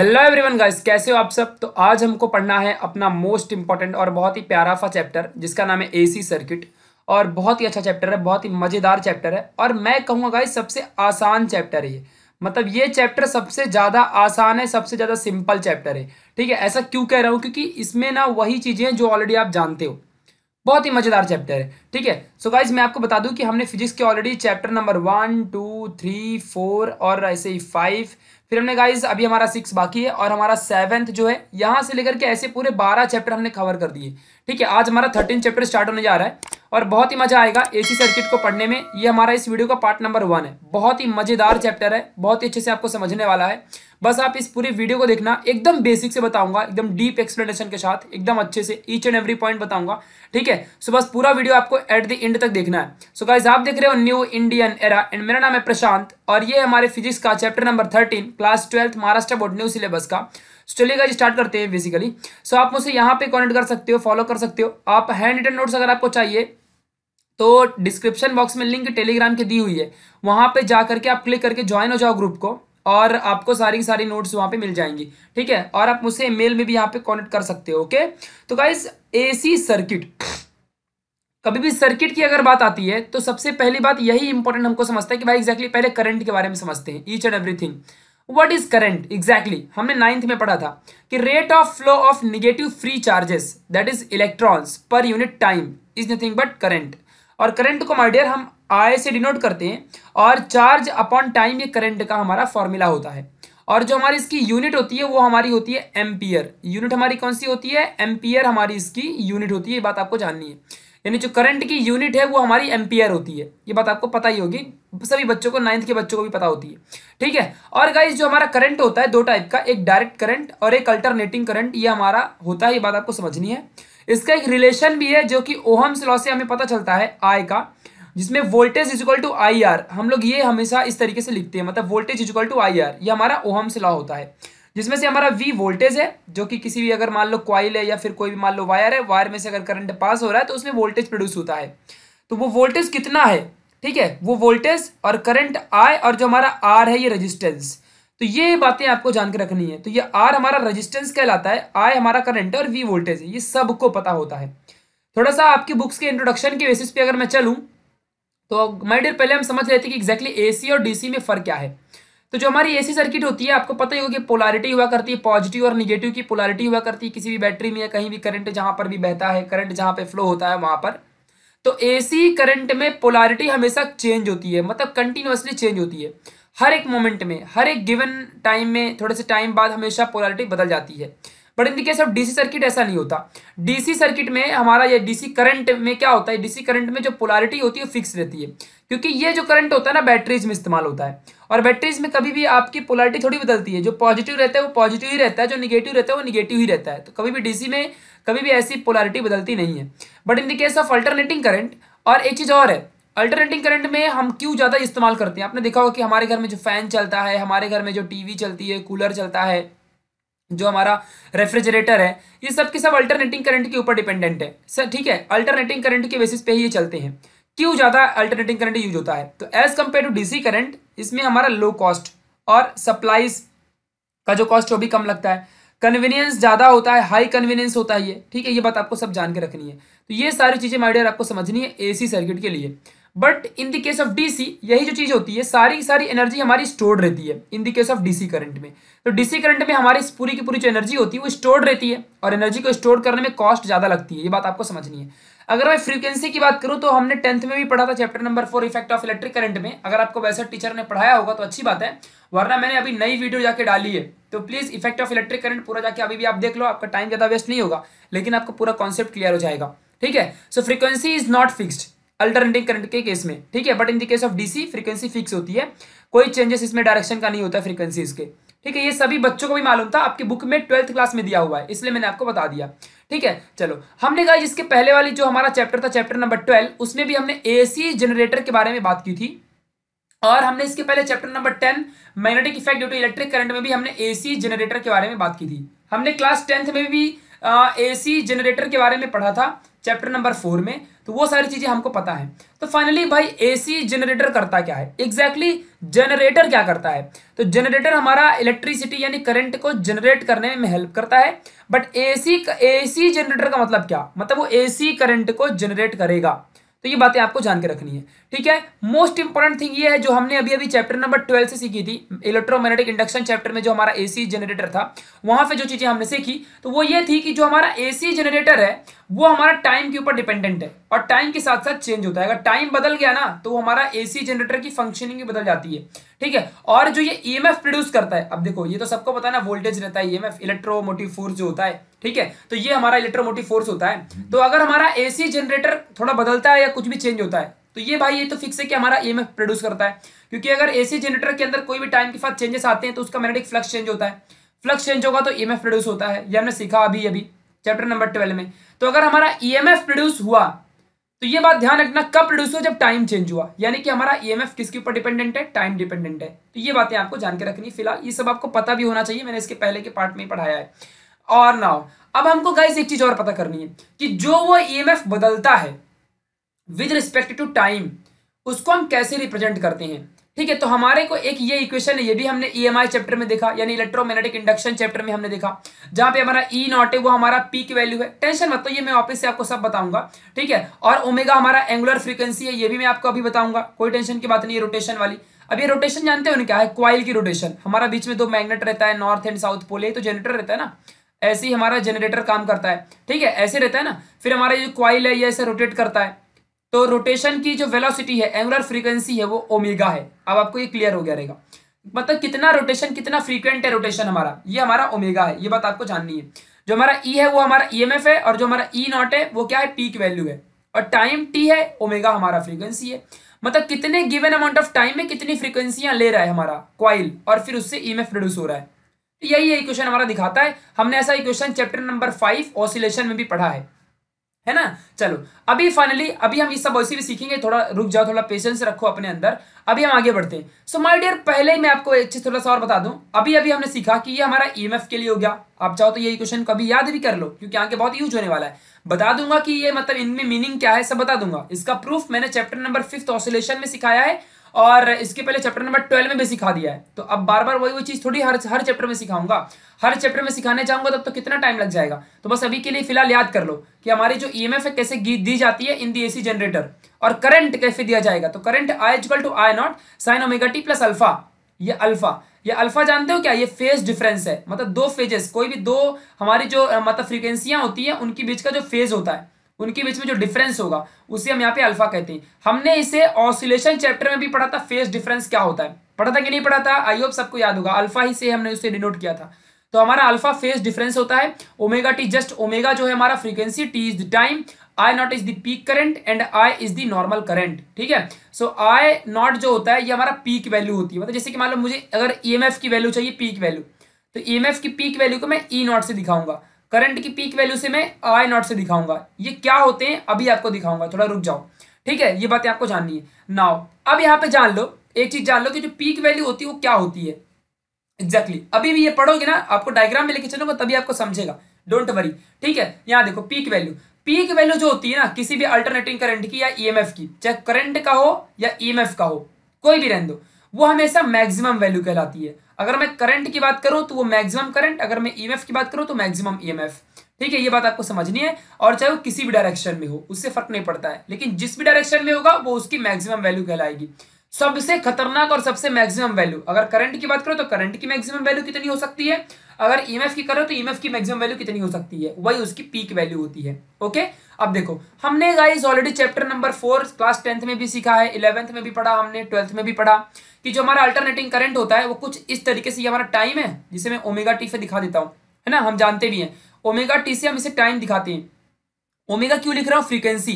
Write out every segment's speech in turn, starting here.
Hello everyone guys कैसे हो आप सब तो आज हमको पढ़ना है अपना मोस्ट इंपॉर्टेंट और बहुत ही प्यारा सा चैप्टर जिसका नाम है एसी सर्किट और बहुत ही अच्छा चैप्टर है बहुत ही मज़ेदार चैप्टर है और मैं कहूँगा गाइस सबसे आसान चैप्टर है ये मतलब ये चैप्टर सबसे ज़्यादा आसान है सबसे ज़्यादा सिंपल चैप्टर है ठीक है ऐसा क्यों कह रहा हूँ क्योंकि इसमें ना वही चीज़ें जो ऑलरेडी आप जानते हो बहुत ही मज़ेदार चैप्टर है ठीक है सो गाइज मैं आपको बता दूं कि हमने फिजिक्स के already chapter number one two three four और ऐसे ही फाइव फिर हमने गाइज अभी हमारा सिक्स बाकी है और हमारा सेवन्थ जो है यहाँ से लेकर के ऐसे पूरे बारह चैप्टर हमने कवर कर दिए ठीक है आज हमारा थर्टीन चैप्टर स्टार्ट होने जा रहा है और बहुत ही मजा आएगा एसी सर्किट को पढ़ने में ये हमारा इस वीडियो का पार्ट नंबर वन है बहुत ही मजेदार चैप्टर है बहुत ही अच्छे से आपको समझने वाला है बस आप इस पूरी वीडियो को देखना एकदम बेसिक से बताऊंगा एकदम डीप एक्सप्लेनेशन के साथ एकदम अच्छे से ईच एंड एवरी पॉइंट बताऊंगा ठीक है सो बस पूरा वीडियो आपको एट द एंड तक देखना है सो गाइज आप देख रहे हो न्यू इंडियन एरा एंड मेरा नाम है प्रशांत और ये हमारे फिजिक्स का chapter number thirteen class twelfth Maharashtra board new syllabus का चलिए गाइज स्टार्ट करते हैं बेसिकली सो आप मुझे यहाँ पे कॉनेक्ट कर सकते हो फॉलो कर सकते हो आप हैंड रिटन नोट्स अगर आपको चाहिए तो डिस्क्रिप्शन बॉक्स में लिंक टेलीग्राम की दी हुई है वहां पे जा करके आप क्लिक करके ज्वाइन हो जाओ ग्रुप को और आपको सारी सारी नोट्स वहाँ पे मिल जाएंगी ठीक है और आप मुझसे मेल में भी यहाँ पे कॉनेक्ट कर सकते हो ओके तो गाइज एसी सर्किट कभी भी सर्किट की अगर बात आती है तो सबसे पहली बात यही इंपॉर्टेंट हमको समझता है कि भाई एग्जैक्टली exactly पहले करंट के बारे में समझते हैं each and everything what is current exactly हमने नाइन्थ में पढ़ा था कि rate of flow of negative free charges that is electrons per unit time is nothing but current और करंट को माइडियर हम आय से डिनोट करते हैं और चार्ज अपॉन टाइम ये करंट का हमारा फॉर्मूला होता है और जो हमारी इसकी यूनिट होती है वो हमारी होती है एम्पियर यूनिट हमारी कौन सी होती है एम्पियर हमारी इसकी यूनिट होती है ये बात आपको जाननी है यानी जो करंट की यूनिट है वो हमारी एम्पियर होती है ये बात आपको पता ही होगी सभी बच्चों को नाइन्थ के बच्चों को भी पता होती है ठीक है और गाइज जो हमारा करंट होता है दो टाइप का एक डायरेक्ट करंट और एक अल्टरनेटिंग करंट ये हमारा होता है ये बात आपको समझनी है इसका एक रिलेशन भी है जो कि ओहम्स लॉ से हमें पता चलता है आय का जिसमें voltage is equal to I R हम लोग ये हमेशा इस तरीके से लिखते हैं मतलब voltage is equal to I R ये हमारा ओहम से लॉ होता है जिसमें से हमारा वी वोल्टेज है जो कि किसी भी अगर मान लो क्वाइल है या फिर कोई भी मान लो वायर है वायर में से अगर करंट पास हो रहा है तो उसमें वोल्टेज प्रोड्यूस होता है तो वो वोल्टेज कितना है ठीक है वो वोल्टेज और करंट आई और जो हमारा आर है ये रजिस्टेंस तो ये बातें आपको जानकर रखनी है तो ये आर हमारा रजिस्टेंस कहलाता है आई हमारा करंट और वी वोल्टेज है ये सबको पता होता है थोड़ा सा आपकी बुक्स के इंट्रोडक्शन के बेसिस पे अगर मैं चलूँ तो माय डियर पहले हम समझ लेते हैं कि एग्जैक्टली एसी और डीसी में फर्क क्या है तो जो हमारी एसी सर्किट होती है आपको पता ही होगा कि पोलारिटी हुआ करती है पॉजिटिव और निगेटिव की पोलारिटी हुआ करती है किसी भी बैटरी में या कहीं भी करंट जहां पर भी बहता है करंट जहां पे फ्लो होता है वहां पर तो एसी करंट में पोलारिटी हमेशा चेंज होती है मतलब कंटिन्यूसली चेंज होती है हर एक मोमेंट में हर एक गिवन टाइम में थोड़े से टाइम बाद हमेशा पोलारिटी बदल जाती है but in case of DC circuit ऐसा नहीं होता डीसी सर्किट में हमारा ये डीसी करंट में क्या होता है डीसी करंट में जो पोलारिटी होती है फिक्स रहती है क्योंकि ये जो करंट होता है ना बैटरीज में इस्तेमाल होता है और बैटरीज में कभी भी आपकी पोलारिटी थोड़ी बदलती है जो पॉजिटिव रहता है वो पॉजिटिव ही रहता है जो निगेटिव रहता है वो निगेटिव ही रहता है तो कभी भी डीसी में कभी भी ऐसी पोलारिटी बदलती नहीं है but in the case of alternating current और एक चीज़ और है अल्टरनेटिंग करंट में हम क्यों ज़्यादा इस्तेमाल करते हैं आपने देखा होगा कि हमारे घर में जो फैन चलता है हमारे घर में जो टीवी चलती है कूलर चलता है जो हमारा रेफ्रिजरेटर है ये सब के सब अल्टरनेटिंग करंट के ऊपर डिपेंडेंट है सर ठीक है अल्टरनेटिंग करंट के बेसिस पे ही ये चलते हैं क्यों ज़्यादा अल्टरनेटिंग करंट यूज होता है तो as compared to DC current इसमें हमारा लो कॉस्ट और सप्लाईज का जो कॉस्ट वो भी कम लगता है कन्वीनियंस ज़्यादा होता है हाई कन्वीनियंस होता है ये ठीक है ये बात आपको सब जान के रखनी है तो ये सारी चीज़ें माइडियर आपको समझनी है एसी सर्किट के लिए but in the case of DC यही जो चीज़ होती है सारी सारी एनर्जी हमारी स्टोर रहती है in the case of DC current में तो डीसी करंट में हमारी पूरी की पूरी जो एनर्जी होती है वो स्टोर्ड रहती है और एनर्जी को स्टोर करने में कॉस्ट ज़्यादा लगती है ये बात आपको समझनी है अगर मैं फ्रीक्वेंसी की बात करूँ तो हमने टेंथ में भी पढ़ा था chapter number four effect of electric current में अगर आपको वैसा टीचर ने पढ़ाया होगा तो अच्छी बात है वरना मैंने अभी नई वीडियो जाके डाली है तो please effect of electric current पूरा जाके अभी भी आप देख लो आपका टाइम ज़्यादा वेस्ट नहीं होगा लेकिन आपको पूरा कॉन्सेप्ट क्लियर हो जाएगा ठीक है so frequency is not fixed alternating current के केस में ठीक है but in the case of DC frequency fix होती है कोई चेंजेस इसमें डायरेक्शन का नहीं होता है फ्रीक्वेंसी इसके ठीक है ये सभी बच्चों को भी मालूम था आपकी बुक में ट्वेल्थ क्लास में दिया हुआ है इसलिए मैंने आपको बता दिया ठीक है चलो हमने कहा इसके पहले वाली जो हमारा चैप्टर था चैप्टर नंबर ट्वेल्व उसमें भी हमने एसी जनरेटर के बारे में बात की थी और हमने इसके पहले chapter number ten magnetic effect due to electric current में भी हमने एसी जनरेटर के बारे में बात की थी हमने क्लास टेंथ में भी ए जनरेटर के बारे में पढ़ा था चैप्टर नंबर फोर में तो वो सारी चीज़ें हमको पता है तो फाइनली भाई एसी जनरेटर करता क्या है एग्जैक्टली exactly जनरेटर क्या करता है तो जनरेटर हमारा इलेक्ट्रिसिटी यानी करंट को जनरेट करने में हेल्प करता है बट एसी एसी जनरेटर का मतलब क्या मतलब वो एसी करंट को जनरेट करेगा तो ये बातें आपको जान के रखनी है ठीक है मोस्ट इंपॉर्टेंट थिंग ये है जो हमने अभी अभी चैप्टर नंबर ट्वेल्व से सीखी थी इलेक्ट्रोमैग्नेटिक इंडक्शन चैप्टर में जो हमारा एसी जनरेटर था वहां पे जो चीजें हमने सीखी तो वो ये थी कि जो हमारा एसी जनरेटर है वो हमारा टाइम के ऊपर डिपेंडेंट है और टाइम के साथ साथ चेंज होता है अगर टाइम बदल गया ना तो हमारा एसी जनरेटर की फंक्शनिंग बदल जाती है ठीक है और जो ये ईएमएफ प्रोड्यूस करता है अब देखो ये तो सबको पता है ना वोल्टेज रहता है ईएमएफ इलेक्ट्रोमोटिव फोर्स जो होता है ठीक है तो ये हमारा इलेक्ट्रोमोटिव फोर्स होता है तो अगर हमारा एसी जनरेटर थोड़ा बदलता है या कुछ भी चेंज होता है तो ये भाई ये तो फिक्स है कि हमारा ई प्रोड्यूस करता है क्योंकि अगर एसी जनरेटर के अंदर कोई भी टाइम के साथ चेंजेस आते हैं तो उसका मैग्नेटिक फ्लक्स चेंज होता है फ्लक्स चेंज होगा तो ईएमएफ प्रोड्यूस होता है ये हमने सीखा अभी अभी चैप्टर नंबर ट्वेल्व में तो अगर हमारा ईएमएफ प्रोड्यूस हुआ तो ये बात ध्यान रखना कब प्रोड्यूस हुआ जब टाइम चेंज हुआ यानी कि हमारा ईएमएफ e किसके ऊपर डिपेंडेंट है टाइम डिपेंडेंट है तो ये बातें आपको जानकर रखनी फिलहाल ये सब आपको पता भी होना चाहिए मैंने इसके पहले के पार्ट में पढ़ाया है और नाउ अब हमको गाइस एक चीज और पता करनी है कि जो वो ईएमएफ e बदलता है विद रिस्पेक्ट टू टाइम उसको हम कैसे रिप्रेजेंट करते हैं ठीक है तो हमारे को एक ये इक्वेशन है ये भी हमने ईएमआई e चैप्टर में देखा यानी इलेक्ट्रोमैग्नेटिक इंडक्शन चैप्टर में हमने देखा जहां पे हमारा ई e नॉट है वो हमारा पी की वैल्यू है टेंशन मत तो ये मैं ऑफिस से आपको सब बताऊंगा ठीक है और ओमेगा हमारा एंगुलर फ्रीक्वेंसी है ये भी मैं आपको अभी बताऊंगा कोई टेंशन की बात नहीं है रोटेशन वाली अब ये रोटेशन जानते हो क्या है क्वाइल की रोटेशन हमारा बीच में दो मैग्नेट रहता है नॉर्थ एंड साउथ पोल है तो जनरेटर रहता है ना ऐसे ही हमारा जनरेटर काम करता है ठीक है ऐसे रहता है ना फिर हमारा ये क्वाइल है ये ऐसे रोटेट करता है तो रोटेशन की जो वेलोसिटी है एंगुलर फ्रीक्वेंसी है वो ओमेगा है अब आपको ये क्लियर हो गया रहेगा मतलब कितना रोटेशन कितना फ्रीक्वेंट है रोटेशन हमारा ये हमारा ओमेगा है ये बात आपको जाननी है जो हमारा ई e है वो हमारा ई e है और जो हमारा ई e नॉट है वो क्या है पीक वैल्यू है और टाइम टी है ओमेगा हमारा फ्रीक्वेंसी है मतलब कितने गिवन अमाउंट ऑफ टाइम में कितनी फ्रीक्वेंसियां ले रहा है हमारा क्वाइल और फिर उससे ई e प्रोड्यूस हो रहा है तो यही इक्वेशन हमारा दिखाता है हमने ऐसा equation chapter number five oscillation में भी पढ़ा है है ना चलो अभी फाइनली अभी हम ये सब वैसे भी सीखेंगे थोड़ा रुक जाओ थोड़ा पेशेंस रखो अपने अंदर अभी हम आगे बढ़ते हैं सो माय डियर पहले ही मैं आपको अच्छे थोड़ा सा और बता दूं अभी अभी हमने सीखा कि ये हमारा ईएमएफ के लिए हो गया आप चाहो तो ये क्वेश्चन कभी याद भी कर लो क्योंकि आगे बहुत यूज होने वाला है बता दूंगा कि ये मतलब इनमें मीनिंग क्या है सब बता दूंगा इसका प्रूफ मैंने चैप्टर नंबर फिफ्थ ऑसोलेशन में सिखाया है और इसके पहले चैप्टर नंबर ट्वेल्व में भी सिखा दिया है तो अब बार बार वही वही चीज़ थोड़ी हर हर चैप्टर में सिखाऊंगा हर चैप्टर में सिखाने जाऊंगा तब तो कितना टाइम लग जाएगा तो बस अभी के लिए फिलहाल याद कर लो कि हमारी जो ई e है कैसे दी जाती है इन दी एसी जनरेटर और करंट कैसे दिया जाएगा तो current I is equal to I not sine omega T plus alpha ये अल्फा ये अल्फा जानते हो क्या ये फेज डिफरेंस है मतलब दो फेजेस कोई भी दो हमारी जो मतलब फ्रीक्वेंसियां होती है उनके बीच का जो फेज होता है उनके बीच में जो डिफरेंस होगा उसे हम यहाँ पे अल्फा कहते हैं हमने इसे ऑसिलेशन चैप्टर में भी पढ़ा था फेस डिफरेंस क्या होता है पढ़ा था कि नहीं पढ़ा था आई होप सबको याद होगा अल्फा ही से हमने उसे डिनोट किया था तो हमारा अल्फा फेस डिफरेंस होता है ओमेगा टी जस्ट ओमेगा जो है हमारा frequency T is the time I not is the peak current and I is the normal current ठीक है सो आई नॉट जो होता है ये हमारा पीक वैल्यू होती है मतलब जैसे कि मान लो मुझे अगर ई e की वैल्यू चाहिए पीक वैल्यू तो ई e की पीक वैल्यू को मैं ई e नॉट से दिखाऊंगा करंट की पीक वैल्यू से मैं आई नॉट से दिखाऊंगा ये क्या होते हैं अभी आपको दिखाऊंगा थोड़ा रुक जाओ ठीक है ये बातें आपको जाननी है नाउ अब यहाँ पे जान लो एक चीज जान लो कि जो पीक वैल्यू होती है वो क्या होती है एग्जैक्टली exactly. अभी भी ये पढ़ोगे ना आपको डायग्राम में लेके चलूंगा तभी आपको समझेगा डोंट वरी ठीक है यहाँ देखो पीक वैल्यू पीक वैल्यू जो होती है ना किसी भी अल्टरनेटिंग करंट की या ई e की चाहे करंट का हो या ई e का हो कोई भी रहने दो वो हमेशा मैक्सिमम वैल्यू कहलाती है अगर मैं करंट की बात करूं तो वो मैक्सिमम करंट अगर मैं ईएमएफ e की बात करूं तो मैक्सिमम ईएमएफ e ठीक है ये बात आपको समझनी है और चाहे वो किसी भी डायरेक्शन में हो उससे फर्क नहीं पड़ता है लेकिन जिस भी डायरेक्शन में होगा वो उसकी मैक्सिमम वैल्यू कहलाएगी सबसे खतरनाक और सबसे मैक्सिमम वैल्यू अगर करंट की बात करो तो करंट की मैक्सिमम वैल्यू कितनी हो सकती है अगर ईएमएफ e की करो तो ईएमएफ की मैक्सिमम वैल्यू कितनी हो सकती है वही उसकी पीक वैल्यू होती है ओके अब देखो हमने guys already chapter number four class tenth में भी सीखा है इलेवेंथ में भी पढ़ा हमने ट्वेल्थ में भी पढ़ा कि जो हमारा अल्टरनेटिंग करंट होता है वो कुछ इस तरीके से ये हमारा टाइम है जिसे मैं ओमेगा टी से दिखा देता हूँ है ना हम जानते भी हैं ओमेगा टी से हम इसे टाइम दिखाते हैं ओमेगा क्यों लिख रहा हूँ फ्रीक्वेंसी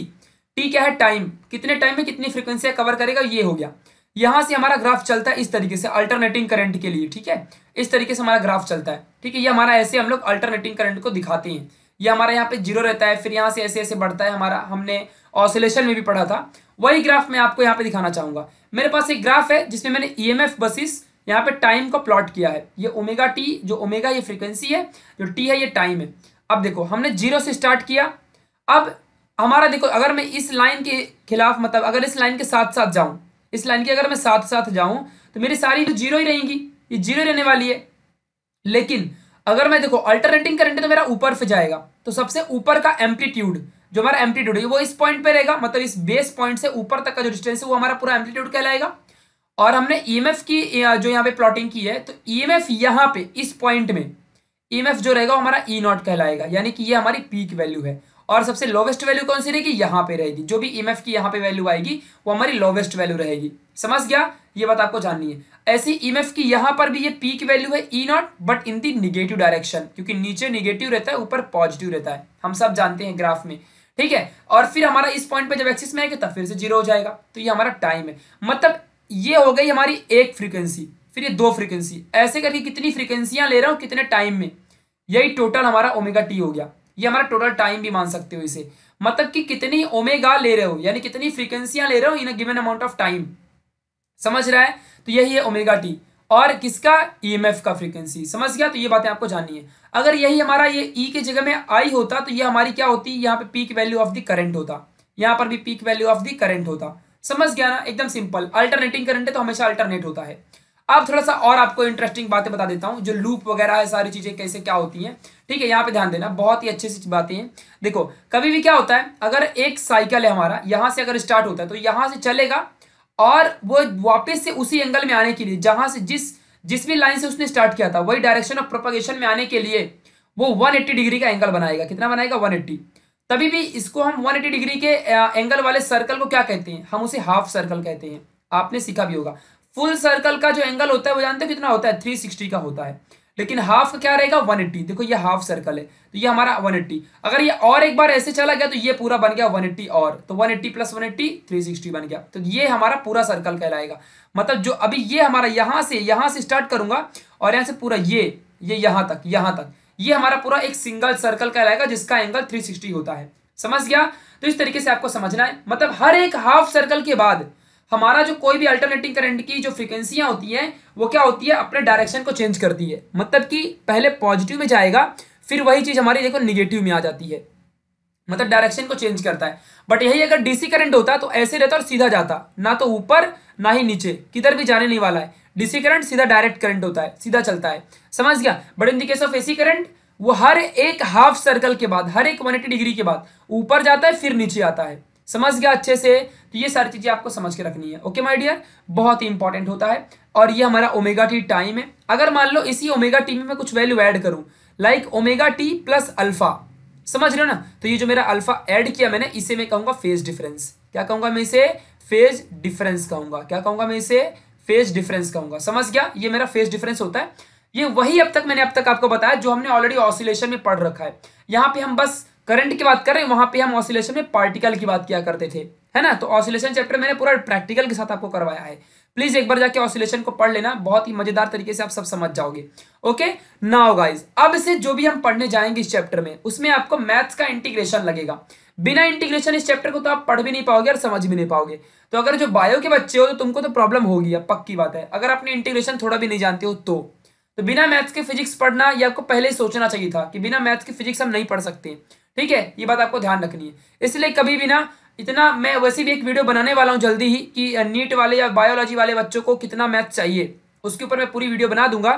टी क्या है टाइम कितने टाइम में कितनी फ्रीक्वेंसी कवर करेगा ये हो गया यहाँ से हमारा ग्राफ चलता है इस तरीके से अल्टरनेटिंग करंट के लिए ठीक है इस तरीके से हमारा ग्राफ चलता है ठीक है ये हमारा ऐसे हम लोग अल्टरनेटिंग करंट को दिखाते हैं ये हमारा यहाँ पे जीरो रहता है फिर यहाँ से ऐसे ऐसे बढ़ता है हमारा हमने ऑसिलेशन में भी पढ़ा था वही ग्राफ मैं आपको यहाँ पे दिखाना चाहूंगा मेरे पास एक ग्राफ है जिसमें मैंने E e M F versus यहाँ पे टाइम को प्लॉट किया है ये ओमेगा टी जो ओमेगा ये फ्रीक्वेंसी है जो टी है ये टाइम है अब देखो हमने जीरो से स्टार्ट किया अब हमारा देखो अगर मैं इस लाइन के खिलाफ मतलब अगर इस लाइन के साथ साथ जाऊं इस लाइन के अगर मैं साथ साथ जाऊं तो मेरी सारी तो जीरो ही रहेंगी ये जीरो रहने वाली है लेकिन अगर मैं देखो अल्टरनेटिंग करंट तो मेरा ऊपर से जाएगा तो सबसे ऊपर का एम्पलीट्यूड जो हमारा एम्पलीट्यूड है वो इस पॉइंट पे रहेगा मतलब इस बेस पॉइंट से ऊपर तक का जो डिस्टेंस है वो हमारा पूरा एम्पलीट्यूड कहलाएगा और हमने ईएमएफ की जो यहाँ पे प्लॉटिंग की है तो ईएमएफ यहाँ पे इस पॉइंट में ईएमएफ जो रहेगा हमारा ई नॉट कहलाएगा यानी कि ये हमारी पीक वैल्यू है और सबसे लोवेस्ट वैल्यू कौन सी रहेगी यहाँ पे रहेगी जो भी ईएमएफ की यहाँ पे वैल्यू आएगी वो हमारी लोवेस्ट वैल्यू रहेगी समझ गया ये बात आपको जाननी है ऐसी ईएमएफ की यहाँ पर भी ये पीक वैल्यू है E not but in the negative direction क्योंकि नीचे निगेटिव रहता है ऊपर पॉजिटिव रहता है हम सब जानते हैं ग्राफ में ठीक है और फिर हमारा इस पॉइंट पे जब एक्सिस में आएगा तब फिर से जीरो हो जाएगा तो ये हमारा टाइम है मतलब ये हो गई हमारी एक फ्रीक्वेंसी फिर ये दो फ्रीक्वेंसी ऐसे करके कितनी फ्रीक्वेंसियां ले रहा हूँ कितने टाइम में यही टोटल हमारा ओमेगा टी हो गया ये हमारा टोटल टाइम भी मान सकते हो इसे मतलब कि कितनी ओमेगा ले रहे हो यानी कितनी फ्रीक्वेंसियां ले रहे हो in given amount of time समझ रहा है तो यही है ओमेगा टी और किसका ईएमएफ e का फ्रीक्वेंसी समझ गया तो ये बातें आपको जाननी है अगर यही हमारा ये ई e के जगह में आई होता तो ये हमारी क्या होती यहाँ पे peak value of the current होता यहाँ पर भी peak value of the current होता समझ गया ना एकदम सिंपल अल्टरनेटिंग करंट है तो हमेशा अल्टरनेट होता है अब थोड़ा सा और आपको इंटरेस्टिंग बातें बता देता हूँ जो लूप वगैरह है सारी चीज़ें कैसे क्या होती हैं ठीक है यहाँ पे ध्यान देना बहुत ही अच्छी सी बातें हैं देखो कभी भी क्या होता है अगर एक साइकिल है हमारा यहाँ से अगर स्टार्ट होता है तो यहाँ से चलेगा और वो वापस से उसी एंगल में आने के लिए जहां से जिस जिस भी लाइन से उसने स्टार्ट किया था वही डायरेक्शन ऑफ प्रोपोगेशन में आने के लिए वो 180 डिग्री का एंगल बनाएगा कितना बनाएगा 180 तभी भी इसको हम 180 डिग्री के एंगल वाले सर्कल को क्या कहते हैं हम उसे हाफ सर्कल कहते हैं आपने सीखा भी होगा फुल सर्कल का जो एंगल होता है वो जानते हो कितना होता है सिक्सटी का होता है लेकिन हाफ का क्या रहेगा 180 देखो ये हाफ सर्कल है तो ये हमारा 180 अगर ये और एक बार ऐसे चला गया तो ये पूरा बन गया 180 और तो 180 एट्टी प्लस वन एट्टी बन गया तो ये हमारा पूरा सर्कल कहलाएगा मतलब जो अभी ये हमारा यहाँ से यहां से स्टार्ट करूंगा और यहां से पूरा ये ये यहां तक यहां तक ये हमारा पूरा एक सिंगल सर्कल कहलाएगा जिसका एंगल सिक्सटी होता है समझ गया तो इस तरीके से आपको समझना है मतलब हर एक हाफ सर्कल के बाद हमारा जो कोई भी अल्टरनेटिंग करंट की जो फ्रिक्वेंसियाँ होती है वो क्या होती है अपने डायरेक्शन को चेंज करती है मतलब कि पहले पॉजिटिव में जाएगा फिर वही चीज़ हमारी देखो निगेटिव में आ जाती है मतलब डायरेक्शन को चेंज करता है बट यही अगर डीसी करंट होता तो ऐसे रहता और सीधा जाता ना तो ऊपर ना ही नीचे किधर भी जाने नहीं वाला है डीसी करंट सीधा डायरेक्ट करंट होता है सीधा चलता है समझ गया but in case of AC current वो हर एक हाफ सर्कल के बाद हर एक वन डिग्री के बाद ऊपर जाता है फिर नीचे आता है समझ गया अच्छे से तो ये सारी चीज़ें आपको समझ के रखनी है ओके माय डियर बहुत ही इंपॉर्टेंट होता है और ये हमारा ओमेगा टी टाइम है अगर मान लो इसी ओमेगा टी में मैं कुछ वैल्यू ऐड करूं like omega T plus alpha समझ रहे हो ना तो ये जो मेरा अल्फा ऐड किया मैंने इसे मैं कहूंगा फेज डिफरेंस क्या कहूंगा मैं इसे फेज डिफरेंस कहूंगा क्या कहूंगा मैं इसे फेज डिफरेंस कहूंगा समझ गया ये मेरा फेज डिफरेंस होता है ये वही अब तक मैंने अब तक आपको बताया जो हमने ऑलरेडी ऑसिलेशन में पढ़ रखा है यहाँ पे हम बस करंट की बात कर रहे हैं वहां पे हम ऑसिलेशन में पार्टिकल की बात किया करते थे है ना तो ऑसिलेशन चैप्टर मैंने पूरा प्रैक्टिकल के साथ आपको करवाया है प्लीज एक बार जाके ऑसिलेशन को पढ़ लेना बहुत ही मजेदार तरीके से आप सब समझ जाओगे ओके नाउ गाइज अब से जो भी हम पढ़ने जाएंगे इस चैप्टर में उसमें आपको मैथ्स का इंटीग्रेशन लगेगा बिना इंटीग्रेशन इस चैप्टर को तो आप पढ़ भी नहीं पाओगे और समझ भी नहीं पाओगे तो अगर जो बायो के बच्चे हो तो तुमको तो प्रॉब्लम होगी अब पक्की बात है अगर आपने इंटीग्रेशन थोड़ा भी नहीं जानते हो तो तो बिना मैथ्स के फिजिक्स पढ़ना ये आपको पहले ही सोचना चाहिए था कि बिना मैथ्स के फिजिक्स हम नहीं पढ़ सकते ठीक है ये बात आपको ध्यान रखनी है इसलिए कभी भी ना इतना मैं वैसे भी एक वीडियो बनाने वाला हूँ जल्दी ही कि नीट वाले या बायोलॉजी वाले बच्चों को कितना मैथ चाहिए उसके ऊपर मैं पूरी वीडियो बना दूंगा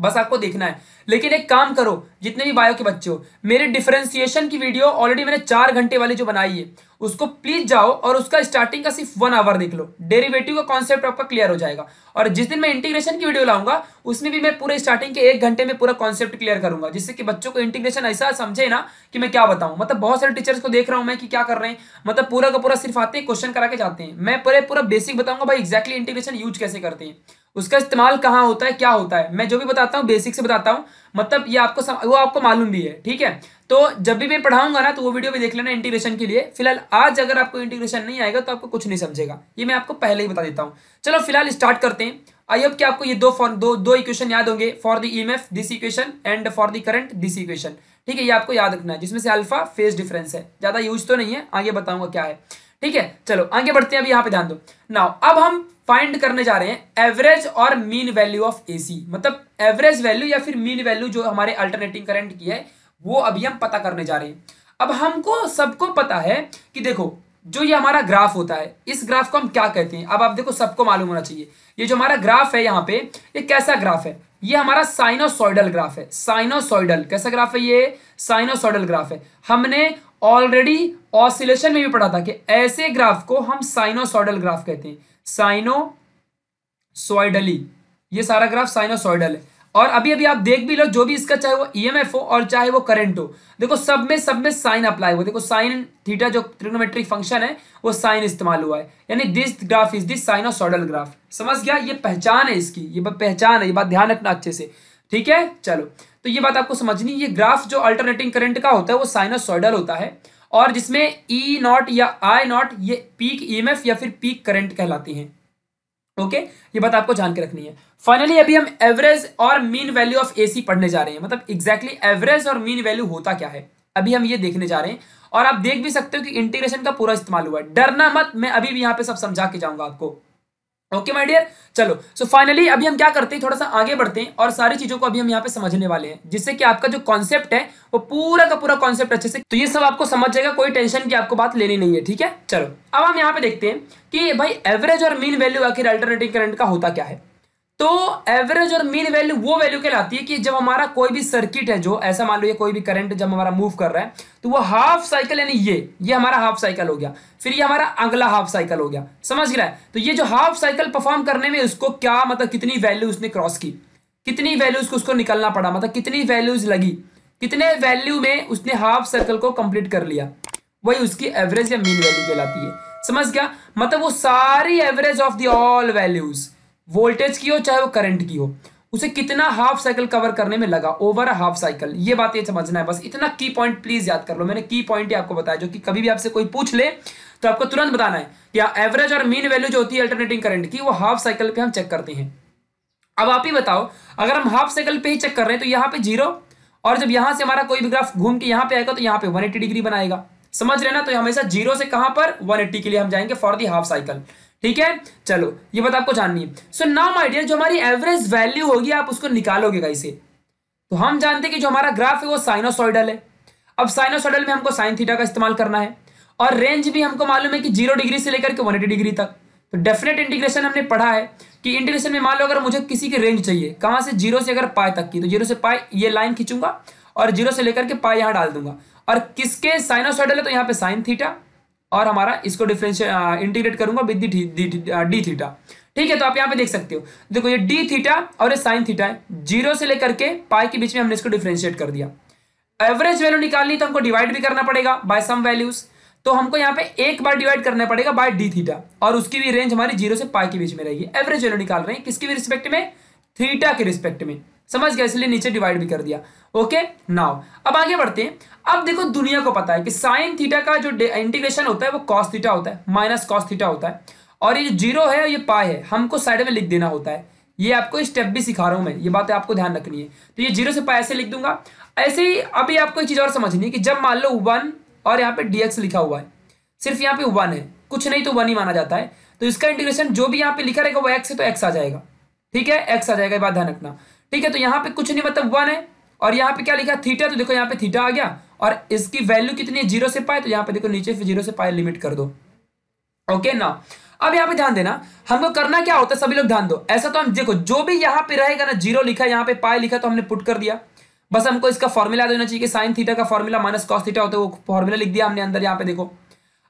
बस आपको देखना है लेकिन एक काम करो जितने भी बायो के बच्चे हो मेरे डिफरेंसिएशन की वीडियो ऑलरेडी मैंने चार घंटे वाली जो बनाई है उसको प्लीज जाओ और उसका स्टार्टिंग का सिर्फ वन आवर देख लो डेरिवेटिव का कॉन्सेप्ट आपका क्लियर हो जाएगा और जिस दिन मैं इंटीग्रेशन की वीडियो लाऊंगा उसमें भी मैं पूरे स्टार्टिंग के एक घंटे में पूरा कॉन्सेप्ट क्लियर करूंगा जिससे कि बच्चों को इंटीग्रेशन ऐसा समझे ना कि मैं क्या बताऊं मतलब बहुत सारे टीचर्स को देख रहा हूं मैं कि क्या कर रहे हैं मतलब पूरा का पूरा सिर्फ आते हैं क्वेश्चन करा के जाते हैं मैं पूरे पूरा बेसिक बताऊंगा भाई एक्जैक्टली इंटीग्रेशन यूज कैसे करते हैं उसका इस्तेमाल कहाँ होता है क्या होता है मैं जो भी बताता हूँ बेसिक से बताता हूँ मतलब ये आपको सम... वो आपको मालूम भी है ठीक है तो जब भी मैं पढ़ाऊंगा ना तो वो वीडियो भी देख लेना इंटीग्रेशन के लिए फिलहाल आज अगर आपको इंटीग्रेशन नहीं आएगा तो आपको कुछ नहीं समझेगा ये मैं आपको पहले ही बता देता हूँ चलो फिलहाल स्टार्ट करते हैं आई होप कि आपको ये दो फॉर दो दो इक्वेशन याद होंगे for the EMF this equation and for the current this equation ठीक है ये आपको याद रखना है जिसमें से अल्फा फेज डिफरेंस है ज़्यादा यूज तो नहीं है आगे बताऊंगा क्या है ठीक है चलो आगे बढ़ते हैं अभी यहाँ पे ध्यान दो नाउ अब हम फाइंड करने जा रहे हैं एवरेज और मीन वैल्यू ऑफ एसी मतलब एवरेज वैल्यू या फिर मीन वैल्यू जो हमारे अल्टरनेटिंग करंट की है वो अभी हम पता करने जा रहे हैं अब हमको सबको पता है कि देखो जो ये हमारा ग्राफ होता है इस ग्राफ को हम क्या कहते हैं अब आप देखो सबको मालूम होना चाहिए ये जो हमारा ग्राफ है यहाँ पे ये कैसा ग्राफ है ये हमारा साइनोसॉइडल ग्राफ है साइनोसॉइडल कैसा ग्राफ है ये साइनोसॉइडल ग्राफ है हमने ऑलरेडी ऑसिलेशन में भी पढ़ा था कि ऐसे ग्राफ को हम साइनोसॉइडल ग्राफ कहते हैं साइनोसॉइडली ये सारा ग्राफ साइनोसॉइडल है और अभी अभी आप देख भी लो जो भी इसका चाहे वो ईएमएफ e हो और चाहे वो करंट हो देखो सब में सब में साइन अप्लाई हुआ देखो साइन थीटा जो ट्रिग्नोमेट्रिक फंक्शन है वो साइन इस्तेमाल हुआ है यानी this graph is this sinusoidal graph समझ गया ये पहचान है इसकी ये पहचान है ये बात ध्यान रखना अच्छे से ठीक है चलो तो ये बात आपको समझनी ये ग्राफ जो अल्टरनेटिंग करंट का होता है वो साइनोसॉइडल होता है और जिसमें ई e नॉट या आई नॉट ये पीक ईएमएफ e या फिर पीक करंट कहलाती हैं ओके okay? ये बात आपको जान के रखनी है फाइनली अभी हम एवरेज और मीन वैल्यू ऑफ एसी पढ़ने जा रहे हैं मतलब एग्जैक्टली exactly एवरेज और मीन वैल्यू होता क्या है अभी हम ये देखने जा रहे हैं और आप देख भी सकते हो कि इंटीग्रेशन का पूरा इस्तेमाल हुआ है डरना मत मैं अभी भी यहां पे सब समझा के जाऊंगा आपको ओके माय डियर चलो सो so फाइनली अभी हम क्या करते हैं थोड़ा सा आगे बढ़ते हैं और सारी चीजों को अभी हम यहाँ पे समझने वाले हैं जिससे कि आपका जो कॉन्सेप्ट है वो पूरा का पूरा कॉन्सेप्ट अच्छे से तो ये सब आपको समझ जाएगा कोई टेंशन की आपको बात लेनी नहीं है ठीक है चलो अब हम यहाँ पे देखते हैं कि भाई एवरेज और मीन वैल्यू आखिर अल्टरनेटिव करंट का होता क्या है तो एवरेज और मीन वैल्यू वो वैल्यू के लाती है कि जब हमारा कोई भी सर्किट है जो ऐसा मान लो ये कोई भी करंट जब हमारा मूव कर रहा है तो वो हाफ साइकिल यानी ये ये हमारा हाफ साइकिल हो गया फिर ये हमारा अगला हाफ साइकिल हो गया समझ गया तो ये जो हाफ साइकिल परफॉर्म करने में उसको क्या मतलब कितनी वैल्यू उसने क्रॉस की कितनी वैल्यूज को उसको निकलना पड़ा मतलब कितनी वैल्यूज लगी कितने वैल्यू में उसने हाफ सर्कल को कंप्लीट कर लिया वही उसकी एवरेज या मीन वैल्यू कहलाती है समझ गया मतलब वो सारी average of the all values voltage की हो चाहे वो करंट की हो उसे कितना हाफ साइकिल कवर करने में लगा ओवर हाफ साइकिल ये बात ये समझना है बस इतना की पॉइंट प्लीज याद कर लो मैंने की पॉइंट ही आपको बताया जो कि कभी भी आपसे कोई पूछ ले तो आपको तुरंत बताना है कि एवरेज और मीन वैल्यू जो होती है अल्टरनेटिंग करंट की वो हाफ साइकिल पे हम चेक करते हैं अब आप ही बताओ अगर हम हाफ साइकिल पे ही चेक कर रहे हैं तो यहाँ पे जीरो और जब यहाँ से हमारा कोई भी ग्राफ घूम के यहाँ पे आएगा तो यहाँ पे वन डिग्री बनाएगा समझ रहे ना तो हमेशा जीरो से कहां पर वन के लिए हम जाएंगे फॉर दी हाफ साइकिल ठीक है चलो ये बात आपको जाननी है सो नाउ माय डियर जो हमारी एवरेज वैल्यू होगी आप उसको निकालोगे से तो हम जानते हैं कि जो हमारा ग्राफ है वो साइनोसॉइडल है अब साइनोसॉइडल में हमको साइन थीटा का इस्तेमाल करना है और रेंज भी हमको मालूम है कि जीरो डिग्री से लेकर के वन डिग्री तक तो डेफिनेट इंटीग्रेशन हमने पढ़ा है कि इंटीग्रेशन में मान लो अगर मुझे किसी की रेंज चाहिए कहां से जीरो से अगर पाए तक की तो जीरो से पाए ये लाइन खींचूंगा और जीरो से लेकर के पाए यहां डाल दूंगा और किसके साइनोसॉइडल है तो यहाँ पे साइन थीटा और हमारा इसको डिफ्रेंशियल इंटीग्रेट करूंगा विद डी थीटा ठीक है तो आप यहाँ पे देख सकते हो देखो ये डी थीटा और ये साइन थीटा है जीरो से लेकर के पाई के बीच में हमने इसको डिफ्रेंशिएट कर दिया एवरेज वैल्यू निकालनी तो हमको डिवाइड भी करना पड़ेगा बाय सम वैल्यूज तो हमको यहाँ पे एक बार डिवाइड करना पड़ेगा बाय डी थीटा और उसकी भी रेंज हमारी जीरो से पाई के बीच में रहेगी एवरेज वैल्यू निकाल रहे हैं किसकी भी रिस्पेक्ट में थीटा के रिस्पेक्ट में समझ गया इसलिए नीचे डिवाइड भी कर दिया ओके नाउ अब आगे बढ़ते हैं अब देखो दुनिया को पता है कि साइन थीटा का जो इंटीग्रेशन होता है वो कॉस थीटा होता है माइनस कॉस थीटा होता है और ये जीरो है ये पाए है हमको साइड में लिख देना होता है ये आपको स्टेप भी सिखा रहा हूं मैं ये बात आपको ध्यान रखनी है तो ये जीरो से पाए ऐसे लिख दूंगा ऐसे ही अभी आपको एक चीज और समझनी है कि जब मान लो वन और यहाँ पे डीएक्स लिखा हुआ है सिर्फ यहाँ पे वन है कुछ नहीं तो वन ही माना जाता है तो इसका इंटीग्रेशन जो भी यहाँ पे लिखा रहेगा वो एक्स है तो एक्स आ जाएगा ठीक है एक्स आ जाएगा बात ध्यान रखना ठीक है तो यहाँ पे कुछ नहीं मतलब वन है और यहाँ पे क्या लिखा थीटा तो देखो यहाँ पे थीटा आ गया और इसकी वैल्यू कितनी है जीरो से पाए तो यहाँ पे देखो नीचे फिर जीरो से पाए लिमिट कर दो ओके ना अब यहाँ पे ध्यान देना हमको करना क्या होता है सभी लोग ध्यान दो ऐसा तो हम देखो जो भी यहाँ पे रहेगा ना जीरो लिखा यहाँ पे पाए लिखा तो हमने पुट कर दिया बस हमको इसका फॉर्मूला देना चाहिए साइन थीटा का फॉर्मूला माइनस कॉस थीटा होता है वो फॉर्मूला लिख दिया हमने अंदर यहाँ पे देखो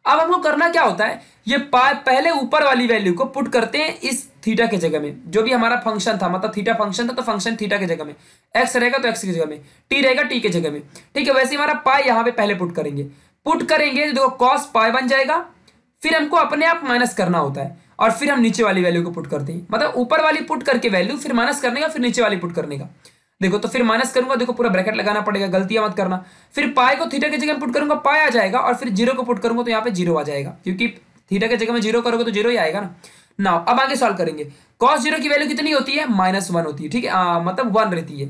अब हमको करना क्या होता है ये पहले ऊपर वाली वैल्यू को पुट करते हैं इस थीटा के जगह में जो भी हमारा फंक्शन था मतलब थीटा फंक्शन था तो फंक्शन थीटा के जगह में एक्स रहेगा तो एक्स की जगह में टी रहेगा टी के जगह में ठीक है वैसे हमारा पाए यहाँ पे पहले पुट करेंगे पुट करेंगे तो देखो कॉस पाए बन जाएगा फिर हमको अपने आप माइनस करना होता है और फिर हम नीचे वाली वैल्यू को पुट करते हैं मतलब ऊपर वाली पुट करके वैल्यू फिर माइनस करने का फिर नीचे वाली पुट करने का देखो तो फिर माइनस करूंगा देखो पूरा ब्रैकेट लगाना पड़ेगा गलतियां मत करना फिर पाए को थीटा की जगह पुट करूंगा पाए आ जाएगा और फिर जीरो को पुट करूंगा तो यहाँ पे जीरो आ जाएगा क्योंकि थीटा की जगह में जीरो करोगे तो जीरो ही आएगा ना ना अब आगे सॉल्व करेंगे कॉस जीरो की वैल्यू कितनी होती है माइनस वन होती है ठीक है मतलब वन रहती है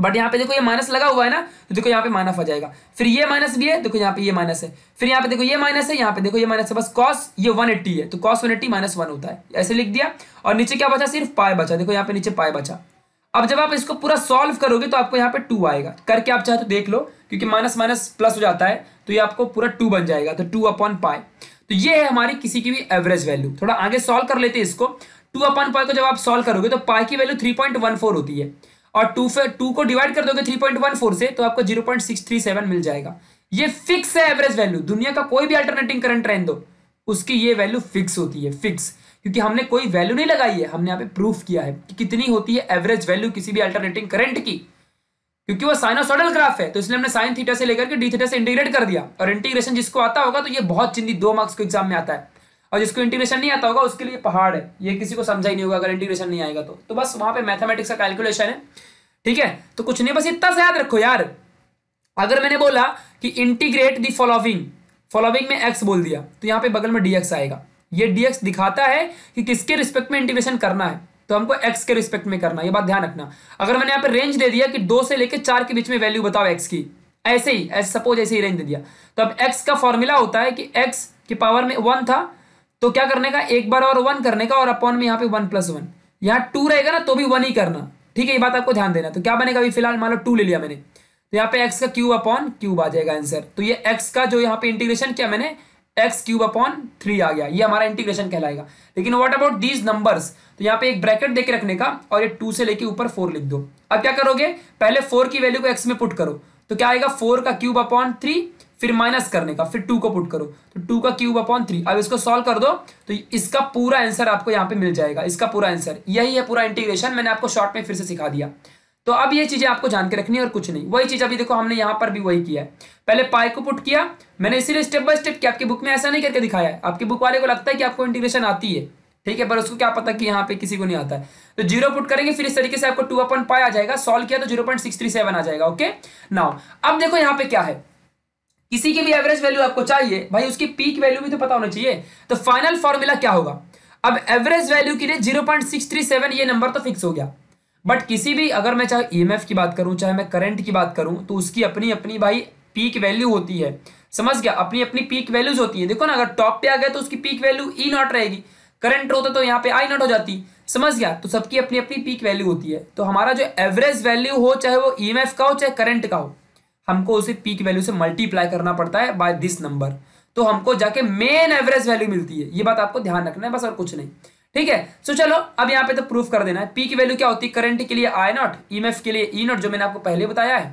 बट यहाँ पे देखो ये माइनस लगा हुआ है ना तो देखो यहाँ पे माइनस आ जाएगा फिर ये माइनस भी है देखो यहाँ पे ये माइनस है फिर यहाँ पे देखो ये माइनस है यहाँ पे देखो ये माइनस है बस कॉस ये 180 है तो कॉस 180 माइनस वन होता है ऐसे लिख दिया और नीचे क्या बचा सिर्फ पाए बचा देखो यहाँ पे नीचे पाए बचा अब जब आप इसको पूरा सॉल्व करोगे तो आपको यहाँ पे टू आएगा करके आप चाहे तो देख लो क्योंकि माइनस माइनस प्लस हो जाता है तो ये आपको पूरा टू बन जाएगा तो टू अपॉन पाए तो ये है हमारी किसी की भी एवरेज वैल्यू थोड़ा आगे सॉल्व कर लेते हैं इसको टू अपॉन पाए को जब आप सॉल्व करोगे तो पाए की वैल्यू थ्री पॉइंट होती है और टू टू को डिवाइड कर दोगे थ्री पॉइंट वन फोर से तो आपको zero point six three seven मिल जाएगा ये फिक्स है एवरेज वैल्यू दुनिया का कोई भी अल्टरनेटिंग करंट रहने दो उसकी ये वैल्यू फिक्स होती है फिक्स क्योंकि हमने कोई वैल्यू नहीं लगाई है हमने यहाँ पे प्रूफ किया है कि कितनी होती है एवरेज वैल्यू किसी भी अल्टरनेटिंग करंट की क्योंकि वो साइनोसोडल ग्राफ है तो इसलिए हमने साइन थीटा से लेकर के डी थीटा से इंटीग्रेट कर दिया और इंटीग्रेशन जिसको आता होगा तो ये बहुत चिंदी दो मार्क्स के एग्जाम में आता है और जिसको इंटीग्रेशन नहीं आता होगा उसके लिए पहाड़ है ये किसी को समझा ही नहीं होगा अगर इंटीग्रेशन नहीं आएगा तो तो बस वहां पे मैथमेटिक्स का कैलकुलेशन है ठीक है तो कुछ नहीं बस इतना से याद रखो यार अगर मैंने बोला कि इंटीग्रेट दी फॉलोविंग फॉलोविंग में एक्स बोल दिया तो यहाँ पे बगल में डी आएगा ये dx दिखाता है कि किसके रिस्पेक्ट में इंटीग्रेशन करना है तो हमको x के रिस्पेक्ट में करना ये बात ध्यान रखना अगर मैंने यहाँ पे रेंज दे दिया कि दो से लेकर चार के बीच में वैल्यू बताओ x की ऐसे ही ऐसे सपोज ऐसे ही रेंज दे दिया तो अब x का फॉर्मूला होता है कि x के पावर में वन था तो क्या करने का एक बार और वन करने का और अपॉन में यहाँ पे वन प्लस वन यहाँ टू रहेगा ना तो भी वन ही करना ठीक है ये बात आपको ध्यान देना तो क्या बनेगा अभी फिलहाल मान लो टू ले लिया मैंने तो यहाँ पे एक्स का क्यूब अपॉन क्यूब आ जाएगा आंसर तो ये एक्स का जो यहाँ पे इंटीग्रेशन किया मैंने एक्स क्यूब अपॉन थ्री आ गया ये हमारा इंटीग्रेशन कहलाएगा लेकिन व्हाट अबाउट दीज नंबर्स तो यहाँ पे एक ब्रैकेट देके रखने का और ये टू से लेके ऊपर फोर लिख दो अब क्या करोगे पहले फोर की वैल्यू को एक्स में पुट करो तो क्या आएगा फोर का क्यूब अपॉन थ्री फिर माइनस करने का फिर टू को पुट करो तो टू का क्यूब अपॉन थ्री अब इसको सॉल्व कर दो तो इसका पूरा आंसर आपको यहाँ पे मिल जाएगा इसका पूरा आंसर यही है पूरा इंटीग्रेशन मैंने आपको शॉर्ट में फिर से सिखा दिया तो अब ये चीजें आपको जान के रखनी है और कुछ नहीं वही चीज अभी देखो हमने यहां पर भी वही किया है पहले पाई को पुट किया मैंने इसीलिए स्टेप बाय स्टेप किया आपकी बुक में ऐसा नहीं करके दिखाया है आपकी बुक वाले को लगता है कि आपको इंटीग्रेशन आती है ठीक है पर उसको क्या पता कि यहाँ पे किसी को नहीं आता है तो जीरो पुट करेंगे फिर इस तरीके से आपको टू अपन पाई आ जाएगा सोल्व किया तो zero point six three seven आ जाएगा ओके ना अब देखो यहाँ पे क्या है किसी की भी एवरेज वैल्यू आपको चाहिए भाई उसकी पीक वैल्यू भी तो पता होना चाहिए तो फाइनल फॉर्मूला क्या होगा अब एवरेज वैल्यू के लिए zero point six three seven ये नंबर तो फिक्स हो गया बट किसी भी अगर मैं चाहे ई e की बात करूं चाहे मैं करंट की बात करूं तो उसकी अपनी अपनी भाई पीक वैल्यू होती है समझ गया अपनी अपनी पीक वैल्यूज होती है देखो ना अगर टॉप पे आ गया तो उसकी पीक वैल्यू ई नॉट रहेगी करंट होता तो यहाँ पे आई नॉट हो जाती समझ गया तो सबकी अपनी अपनी पीक वैल्यू होती है तो हमारा जो एवरेज वैल्यू हो चाहे वो ई e का हो चाहे करंट का हो हमको उसे पीक वैल्यू से मल्टीप्लाई करना पड़ता है बाय दिस नंबर तो हमको जाके मेन एवरेज वैल्यू मिलती है ये बात आपको ध्यान रखना है बस और कुछ नहीं ठीक है सो so, चलो अब यहाँ पे तो प्रूफ कर देना है पी की वैल्यू क्या होती है करंट के लिए आई नॉट एफ के लिए ई e नॉट जो मैंने आपको पहले बताया है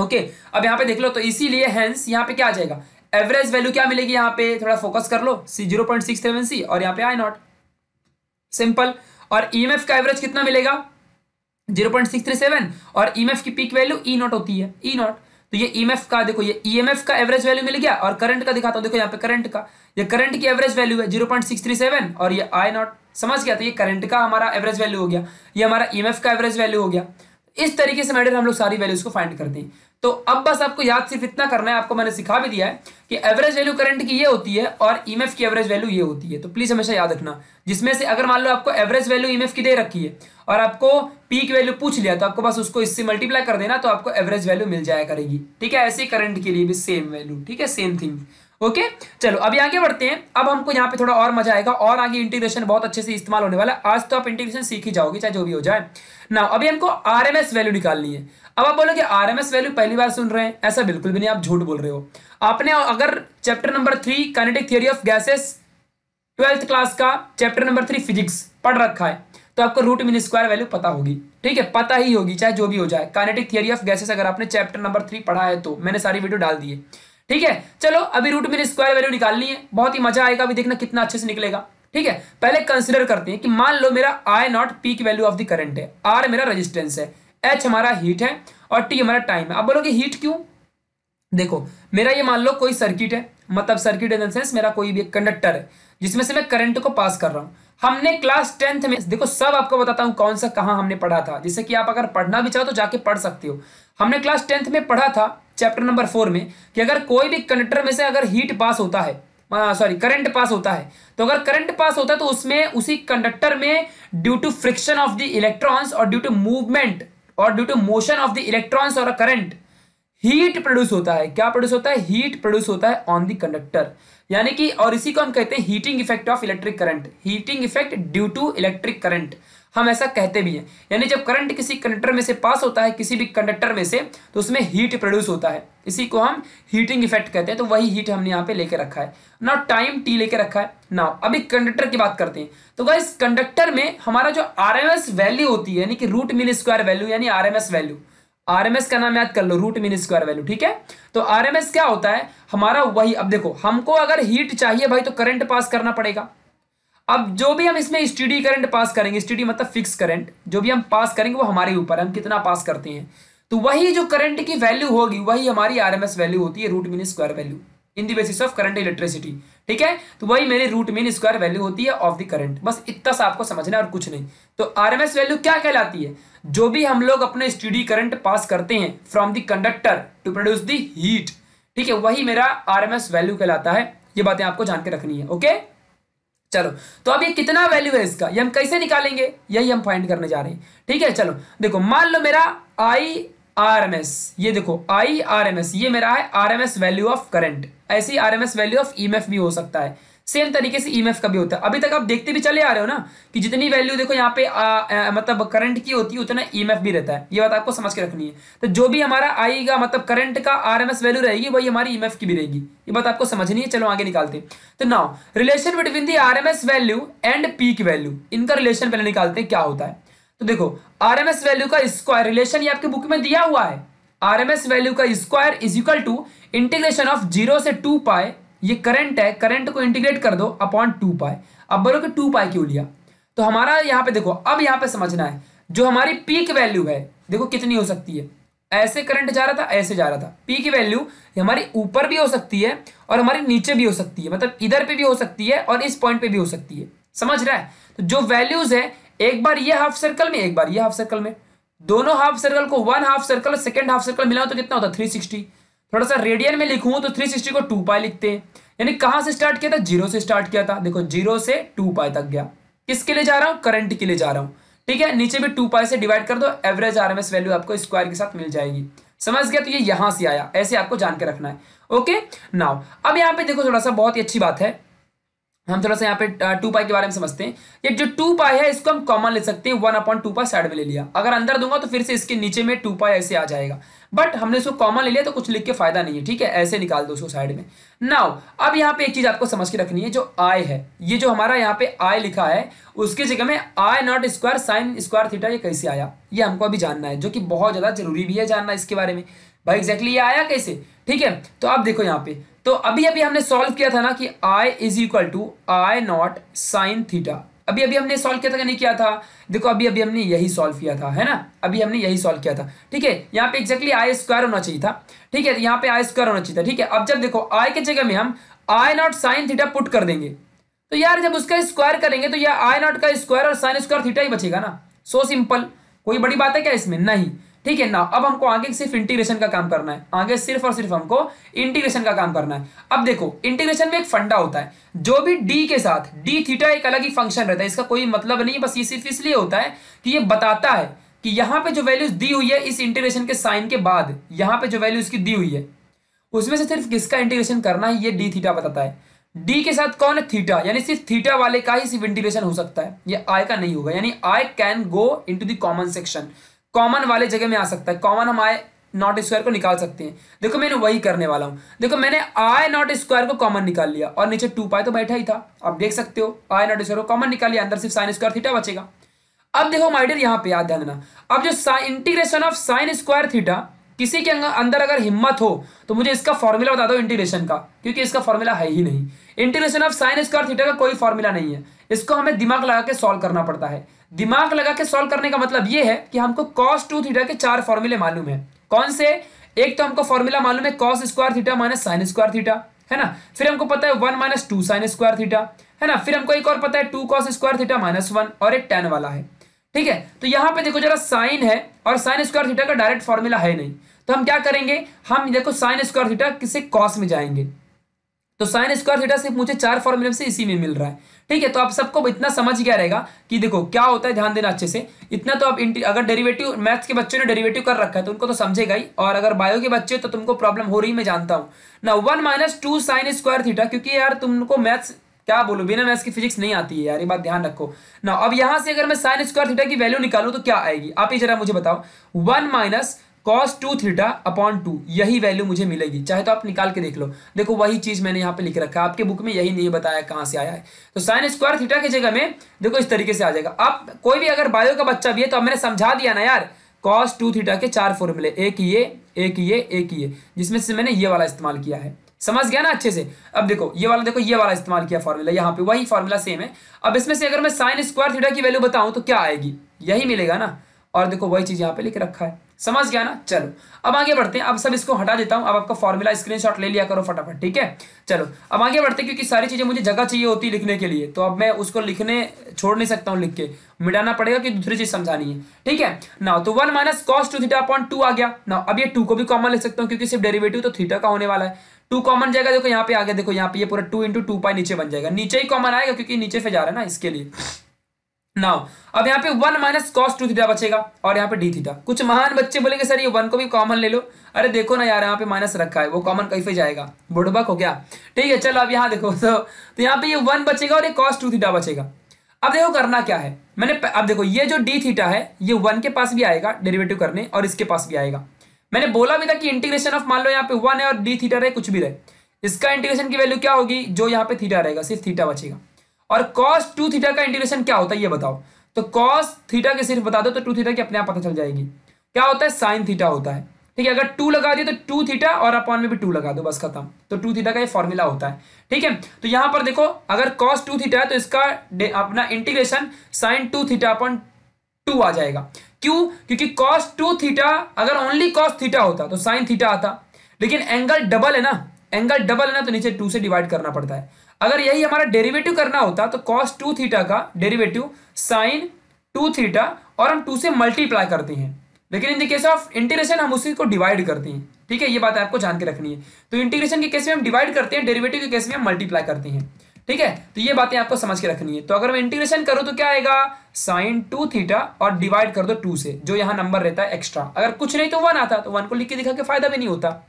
ओके okay, अब यहाँ पे देख लो तो इसीलिए हेंस यहाँ पे क्या आ जाएगा एवरेज वैल्यू क्या मिलेगी यहाँ पे थोड़ा फोकस कर लो see zero point six seven see और यहाँ पे आई नॉट सिंपल और एफ e का एवरेज कितना मिलेगा zero point six three seven और एफ e की पीक वैल्यू ई नॉट होती है ई नॉट तो ये ईएमएफ e का देखो ये ईएमएफ e का एवरेज वैल्यू मिल गया और करंट का दिखाता हूँ देखो यहाँ पे करंट का ये करंट की एवरेज वैल्यू है 0.637 और ये आई नॉट समझ गया तो ये करंट का हमारा एवरेज वैल्यू हो गया ये हमारा ईएमएफ e का एवरेज वैल्यू हो गया इस तरीके से मैडम हम लोग सारी वैल्यूज को फाइंड करते हैं तो अब बस आपको याद सिर्फ इतना करना है आपको मैंने सिखा भी दिया है कि एवरेज वैल्यू करंट की ये होती है और ईएमएफ की एवरेज वैल्यू ये होती है तो प्लीज हमेशा याद रखना जिसमें से अगर मान लो आपको एवरेज वैल्यू ईएमएफ की दे रखी है और आपको पीक वैल्यू पूछ लिया तो आपको बस उसको इससे मल्टीप्लाई कर देना तो आपको एवरेज वैल्यू मिल जाया करेगी ठीक है ऐसे करंट के लिए भी सेम वैल्यू ठीक है सेम थिंग ओके चलो अभी आगे बढ़ते हैं अब हमको यहाँ पे थोड़ा और मजा आएगा और आगे इंटीग्रेशन बहुत अच्छे से इस्तेमाल होने वाला है आज तो आप इंटीग्रेशन सीख ही जाओगे चाहे जो भी हो जाए ना अभी हमको आरएमएस वैल्यू निकालनी है अब आप बोलोगे आरएमएस वैल्यू पहली बार सुन रहे हैं ऐसा बिल्कुल भी नहीं आप झूठ बोल रहे हो आपने अगर chapter number three kinetic theory of gases twelfth class का चैप्टर नंबर थ्री फिजिक्स पढ़ रखा है तो आपको रूट मीन स्क्वायर वैल्यू पता होगी ठीक है पता ही होगी चाहे जो भी हो जाए कानेटिक थियरी ऑफ गैसेस अगर आपने चैप्टर नंबर थ्री पढ़ा है तो मैंने सारी वीडियो डाल दी है ठीक है चलो अभी रूट मीन स्क्वायर वैल्यू निकालनी है बहुत ही मजा आएगा अभी देखना कितना अच्छे से निकलेगा ठीक है पहले कंसिडर करते हैं कि मान लो मेरा I naught peak value of the current है आर मेरा रजिस्टेंस है एच हमारा हीट है और टी हमारा टाइम है अब बोलोगे हीट क्यों देखो मेरा ये मान लो कोई सर्किट है मतलब सर्किट इन देंस मेरा कोई भी कंडक्टर है जिसमें से मैं करंट को पास कर रहा हूँ हमने क्लास टेंथ में देखो सब आपको बताता हूँ कौन सा कहाँ हमने पढ़ा था जिससे कि आप अगर पढ़ना भी चाहो तो जाके पढ़ सकते हो हमने क्लास टेंथ में पढ़ा था चैप्टर नंबर फोर में कि अगर कोई भी कंडक्टर में से अगर हीट पास होता है सॉरी करंट पास होता है तो अगर करंट पास होता है तो उसमें उसी कंडक्टर में due to friction of the electrons और ड्यू टू मूवमेंट और due to motion of the electrons और करंट हीट प्रोड्यूस होता है क्या प्रोड्यूस होता है हीट प्रोड्यूस होता है ऑन द कंडक्टर यानी कि और इसी को हम कहते हैं heating effect of electric current heating effect due to electric current हम ऐसा कहते भी हैं यानी जब करंट किसी कंडक्टर में से पास होता है किसी भी कंडक्टर में से तो उसमें हीट प्रोड्यूस होता है इसी को हम हीटिंग इफेक्ट कहते हैं तो वही हीट हमने यहाँ पे लेके रखा है नाउ टाइम टी लेके रखा है नाउ अभी कंडक्टर की बात करते हैं तो वह कंडक्टर में हमारा जो आर वैल्यू होती है यानी कि रूट मीन स्क्वायर वैल्यू यानी आर वैल्यू आरएमएस का नाम याद कर लो रूट मीन स्क्वायर वैल्यू ठीक है तो आरएमएस क्या होता है हमारा वही अब देखो हमको अगर हीट चाहिए भाई तो करंट पास करना पड़ेगा अब जो भी हम इसमें स्टडी करंट पास करेंगे स्टडी मतलब फिक्स करंट जो भी हम पास करेंगे वो हमारे ऊपर हम कितना पास करते हैं तो वही जो करंट की वैल्यू होगी वही हमारी आरएमएस वैल्यू होती है root mean square value in the basis of current electricity ठीक है तो वही मेरी रूट मीन स्क्वायर वैल्यू होती है ऑफ द करंट बस इतना सा आपको समझना और कुछ नहीं तो आरएमएस वैल्यू क्या कहलाती है जो भी हम लोग अपने स्टडी करंट पास करते हैं from the conductor to produce the heat ठीक है वही मेरा आरएमएस वैल्यू कहलाता है ये बातें आपको जान के रखनी है ओके चलो तो अब ये कितना वैल्यू है इसका ये हम कैसे निकालेंगे यही हम फाइंड करने जा रहे हैं ठीक है चलो देखो मान लो मेरा आई आर एम एस ये देखो आई आर एम एस ये मेरा है R M S value of current ऐसी R M S value of E M F भी हो सकता है सेम तरीके से ईएमएफ e का भी होता है अभी तक आप देखते भी चले आ रहे हो ना कि जितनी वैल्यू देखो यहाँ पे आ, आ, मतलब करंट की होती है उतना ईएमएफ e भी रहता है ये बात आपको समझ के रखनी है तो जो भी हमारा आएगा मतलब करंट का आरएमएस वैल्यू रहेगी वही हमारी ईएमएफ e की भी रहेगी ये बात आपको समझनी है चलो आगे निकालते हैं तो ना relation between the S value and peak value इनका रिलेशन पहले निकालते हैं क्या होता है तो देखो एस वैल्यू का स्क्वायर रिलेशन ये आपके बुक में दिया हुआ है एस वैल्यू का square is equal to integration of zero से टू पाए ये करंट है करंट को इंटीग्रेट कर दो अपॉन टू पाई अब बोलो कि टू पाई क्यों लिया तो हमारा यहाँ पे देखो अब यहाँ पे समझना है जो हमारी पीक वैल्यू है देखो कितनी हो सकती है ऐसे करंट जा रहा था ऐसे जा रहा था पी की वैल्यू हमारी ऊपर भी हो सकती है और हमारी नीचे भी हो सकती है मतलब इधर पे भी हो सकती है और इस पॉइंट पे भी हो सकती है समझ रहा है तो जो वैल्यूज है एक बार ये हाफ सर्कल में एक बार ये हाफ सर्कल में दोनों हाफ सर्कल को वन हाफ सर्कल और सेकेंड हाफ सर्कल मिला तो कितना होता है थ्री सिक्सटी थोड़ा सा रेडियन में लिखूं तो 360 को 2 पाई लिखते हैं यानी कहां से स्टार्ट किया था जीरो से स्टार्ट किया था देखो जीरो से टू पाई तक गया किसके लिए जा रहा हूं करंट के लिए जा रहा हूं ठीक है नीचे भी टू पाई से डिवाइड कर दो एवरेज आर वैल्यू आपको स्क्वायर के साथ मिल जाएगी समझ गया तो ये यहां से आया ऐसे आपको जान के रखना है ओके नाउ अब यहाँ पे देखो थोड़ा सा बहुत ही अच्छी बात है हम थोड़ा सा यहाँ पे टू पाई के बारे में समझते हैं ये जो टू पाई है इसको हम कॉमन ले सकते हैं one upon two pi side में ले लिया अगर अंदर दूंगा तो फिर से इसके नीचे में टू पाई ऐसे आ जाएगा बट हमने इसको कॉमन ले लिया तो कुछ लिख के फायदा नहीं है ठीक है ऐसे निकाल दो उसको साइड में नाउ अब यहाँ पे एक चीज आपको समझ के रखनी है जो आय है ये जो हमारा यहाँ पे आय लिखा है उसके जगह में I naught square sine square theta ये कैसे आया ये हमको अभी जानना है जो कि बहुत ज्यादा जरूरी भी है जानना इसके बारे में भाई एग्जैक्टली ये आया कैसे ठीक है तो आप देखो यहाँ पे तो अभी अभी हमने सॉल्व किया था ना कि I is equal to I not sine theta अभी अभी हमने सॉल्व किया था कि नहीं किया था देखो अभी अभी हमने यही सॉल्व किया था है ना अभी हमने यही सॉल्व किया था ठीक है यहाँ पे एक्जैक्टली आई स्क्वायर होना चाहिए था ठीक है यहाँ पे आई स्क्वायर होना चाहिए था ठीक है अब जब देखो आई के जगह में हम I not sine theta put कर देंगे तो यार जब उसका स्क्वायर करेंगे तो यह आई नॉट का स्क्वायर और साइन स्क्वायर थीटा ही बचेगा ना सो सिंपल कोई बड़ी बात है क्या इसमें नहीं ठीक है ना अब हमको आगे सिर्फ इंटीग्रेशन का काम करना है आगे सिर्फ और सिर्फ हमको इंटीग्रेशन का काम करना है अब देखो इंटीग्रेशन में एक फंडा होता है जो भी डी के साथ डी थीटा एक अलग ही फंक्शन रहता है इसका कोई मतलब नहीं बस ये सिर्फ इसलिए होता है कि ये बताता है कि यहां पर जो वैल्यूज दी हुई है इस इंटीग्रेशन के साइन के बाद यहां पर जो वैल्यूज की दी हुई है उसमें से सिर्फ किसका इंटीग्रेशन करना है ये डी थीटा बताता है डी के साथ कौन है थीटा यानी सिर्फ थीटा वाले का ही सिर्फ इंटीग्रेशन हो सकता है ये आय का नहीं होगा यानी I can go into the common section common वाले जगह में आ सकता है कॉमन हम आए नॉट स्क्वायर को निकाल सकते हैं देखो मैंने वही करने वाला हूं देखो मैंने आई नॉट स्क्वायर को कॉमन निकाल लिया और नीचे टू पाए तो बैठा ही था आप देख सकते हो आई नॉट स्क्वायर को कॉमन निकाल लिया अंदर सिर्फ साइन स्क्वायर थीटा बचेगा अब देखो माइडियर यहाँ पे याद ध्यान देना अब जो integration of sine square theta किसी के अंदर अगर हिम्मत हो तो मुझे इसका फॉर्मूला बता दो इंटीग्रेशन का क्योंकि इसका फॉर्मूला है ही नहीं integration of sine square theta का कोई फॉर्मूला नहीं है इसको हमें दिमाग लगा के सॉल्व करना पड़ता है दिमाग लगा के सॉल्व करने का मतलब ये है कि हमको कॉस टू थीटा के चार फॉर्मूले मालूम है कौन से एक तो हमको फॉर्मूला मालूम है cos square theta minus sine square theta है ना फिर हमको पता है one minus two sine square theta है ना फिर हमको एक और पता है two cos square theta minus one और एक टेन वाला है ठीक है तो यहाँ पे देखो जरा साइन है और साइन स्क्वायर थीटा का डायरेक्ट फॉर्मूला है नहीं तो हम क्या करेंगे हम देखो साइन स्क्वायर थीटा किसी कॉस में जाएंगे तो साइन स्क्वायर थीटा सिर्फ मुझे चार फॉर्मूले से इसी में मिल रहा है ठीक है तो आप सबको इतना समझ गया रहेगा कि देखो क्या होता है ध्यान देना अच्छे से इतना तो आप अगर डेरिवेटिव मैथ्स के बच्चों ने डेरिवेटिव कर रखा है तो उनको तो समझेगा ही और अगर बायो के बच्चे तो तुमको प्रॉब्लम हो रही मैं जानता हूं ना one minus two sine square theta क्योंकि यार तुमको मैथ्स क्या बोलो बिना मैथ्स की फिजिक्स नहीं आती है यार ये बात ध्यान रखो ना अब यहां से अगर मैं साइन स्क्वायर थीटा की वैल्यू निकालू तो क्या आएगी आप ही जरा मुझे बताओ one minus cos two theta upon two यही वैल्यू मुझे मिलेगी चाहे तो आप निकाल के देख लो देखो वही चीज मैंने यहाँ पे लिख रखा है आपके बुक में यही नहीं बताया कहाँ से आया है तो साइन स्क्वायर थीटा की जगह में देखो इस तरीके से आ जाएगा अब कोई भी अगर बायो का बच्चा भी है तो मैंने समझा दिया ना यार कॉस टू थीटा के चार फॉर्मूले एक ये एक ये एक ये जिसमें से मैंने ये वाला इस्तेमाल किया है समझ गया ना अच्छे से अब देखो ये वाला देखो ये वाला इस्तेमाल किया फॉर्मूला यहाँ पे वही फॉर्मूला सेम है अब इसमें से अगर मैं साइन स्क्वायर थीटा की वैल्यू बताऊं तो क्या आएगी यही मिलेगा ना और देखो वही चीज यहाँ पे लिख रखा है समझ गया ना चलो अब आगे बढ़ते हैं अब सब इसको हटा देता हूं अब आपका फॉर्मूला स्क्रीनशॉट ले लिया करो फटाफट ठीक है चलो अब आगे बढ़ते हैं क्योंकि सारी चीजें मुझे जगह चाहिए होती है लिखने के लिए तो अब मैं उसको लिखने छोड़ नहीं सकता हूं लिख के मिटाना पड़ेगा कि दूसरी चीज समझानी है ठीक है ना तो one minus cos two theta upon two आ गया ना अब ये टू को भी कॉमन लिख सकता हूँ क्योंकि सिर्फ डेरिवेटिव तो थीटा का होने वाला है टू कॉमन जाएगा देखो यहाँ पे आगे देखो यहाँ पे पूरा टू इंटू टू पाई नीचे बन जाएगा नीचे ही कॉमन आएगा क्योंकि नीचे से जा रहा है ना इसके लिए नाउ अब यहाँ पे one minus cos two theta बचेगा और यहाँ पे डी थीटा कुछ महान बच्चे बोलेंगे सर ये वन को भी कॉमन ले लो अरे देखो ना यार यहाँ पे माइनस रखा है वो कॉमन कैसे जाएगा बुढ़बक हो गया ठीक है चलो अब यहाँ देखो तो, तो यहाँ पे ये वन बचेगा और ये कॉस टू थीटा बचेगा अब देखो करना क्या है मैंने अब देखो ये जो डी थीटा है ये वन के पास भी आएगा डेरिवेटिव करने और इसके पास भी आएगा मैंने बोला भी था कि इंटीग्रेशन ऑफ मान लो यहाँ पे वन है और डी थीटा रहे कुछ भी रहे इसका इंटीग्रेशन की वैल्यू क्या होगी जो यहाँ पे थीटा रहेगा सिर्फ थीटा बचेगा और कॉस टू थीटा का इंटीग्रेशन क्या होता है ये बताओ तो कॉस थीटा के सिर्फ बता दो तो टू थीटा की अपने आप पता चल जाएगी क्या होता है साइन थीटा होता है ठीक है अगर टू लगा दिए तो टू थीटा और अपॉन में भी टू लगा दो बस खत्म तो टू थीटा का ये फॉर्मूला होता है ठीक है तो यहां पर देखो अगर कॉस टू थीटा है तो इसका अपना integration sine two theta upon two आ जाएगा क्यों क्योंकि कॉस टू थीटा अगर ओनली कॉस थीटा होता तो साइन थीटा आता लेकिन एंगल डबल है ना एंगल डबल है ना तो नीचे टू से डिवाइड करना पड़ता है अगर यही हमारा डेरिवेटिव करना होता तो कॉस टू थीटा का डेरिवेटिव साइन टू थीटा और हम टू से मल्टीप्लाई करते हैं लेकिन in the case of integration हम उसी को डिवाइड करते हैं ठीक है ये बात आपको जान के रखनी है तो इंटीग्रेशन के केस में हम डिवाइड करते हैं डेरिवेटिव के केस में हम मल्टीप्लाई करते हैं ठीक है तो ये बातें आपको समझ के रखनी है तो अगर मैं इंटीग्रेशन करूं तो क्या आएगा साइन टू थीटा और डिवाइड कर दो टू से जो यहां नंबर रहता है एक्स्ट्रा अगर कुछ नहीं तो वन आता तो वन को लिख के दिखा के फायदा भी नहीं होता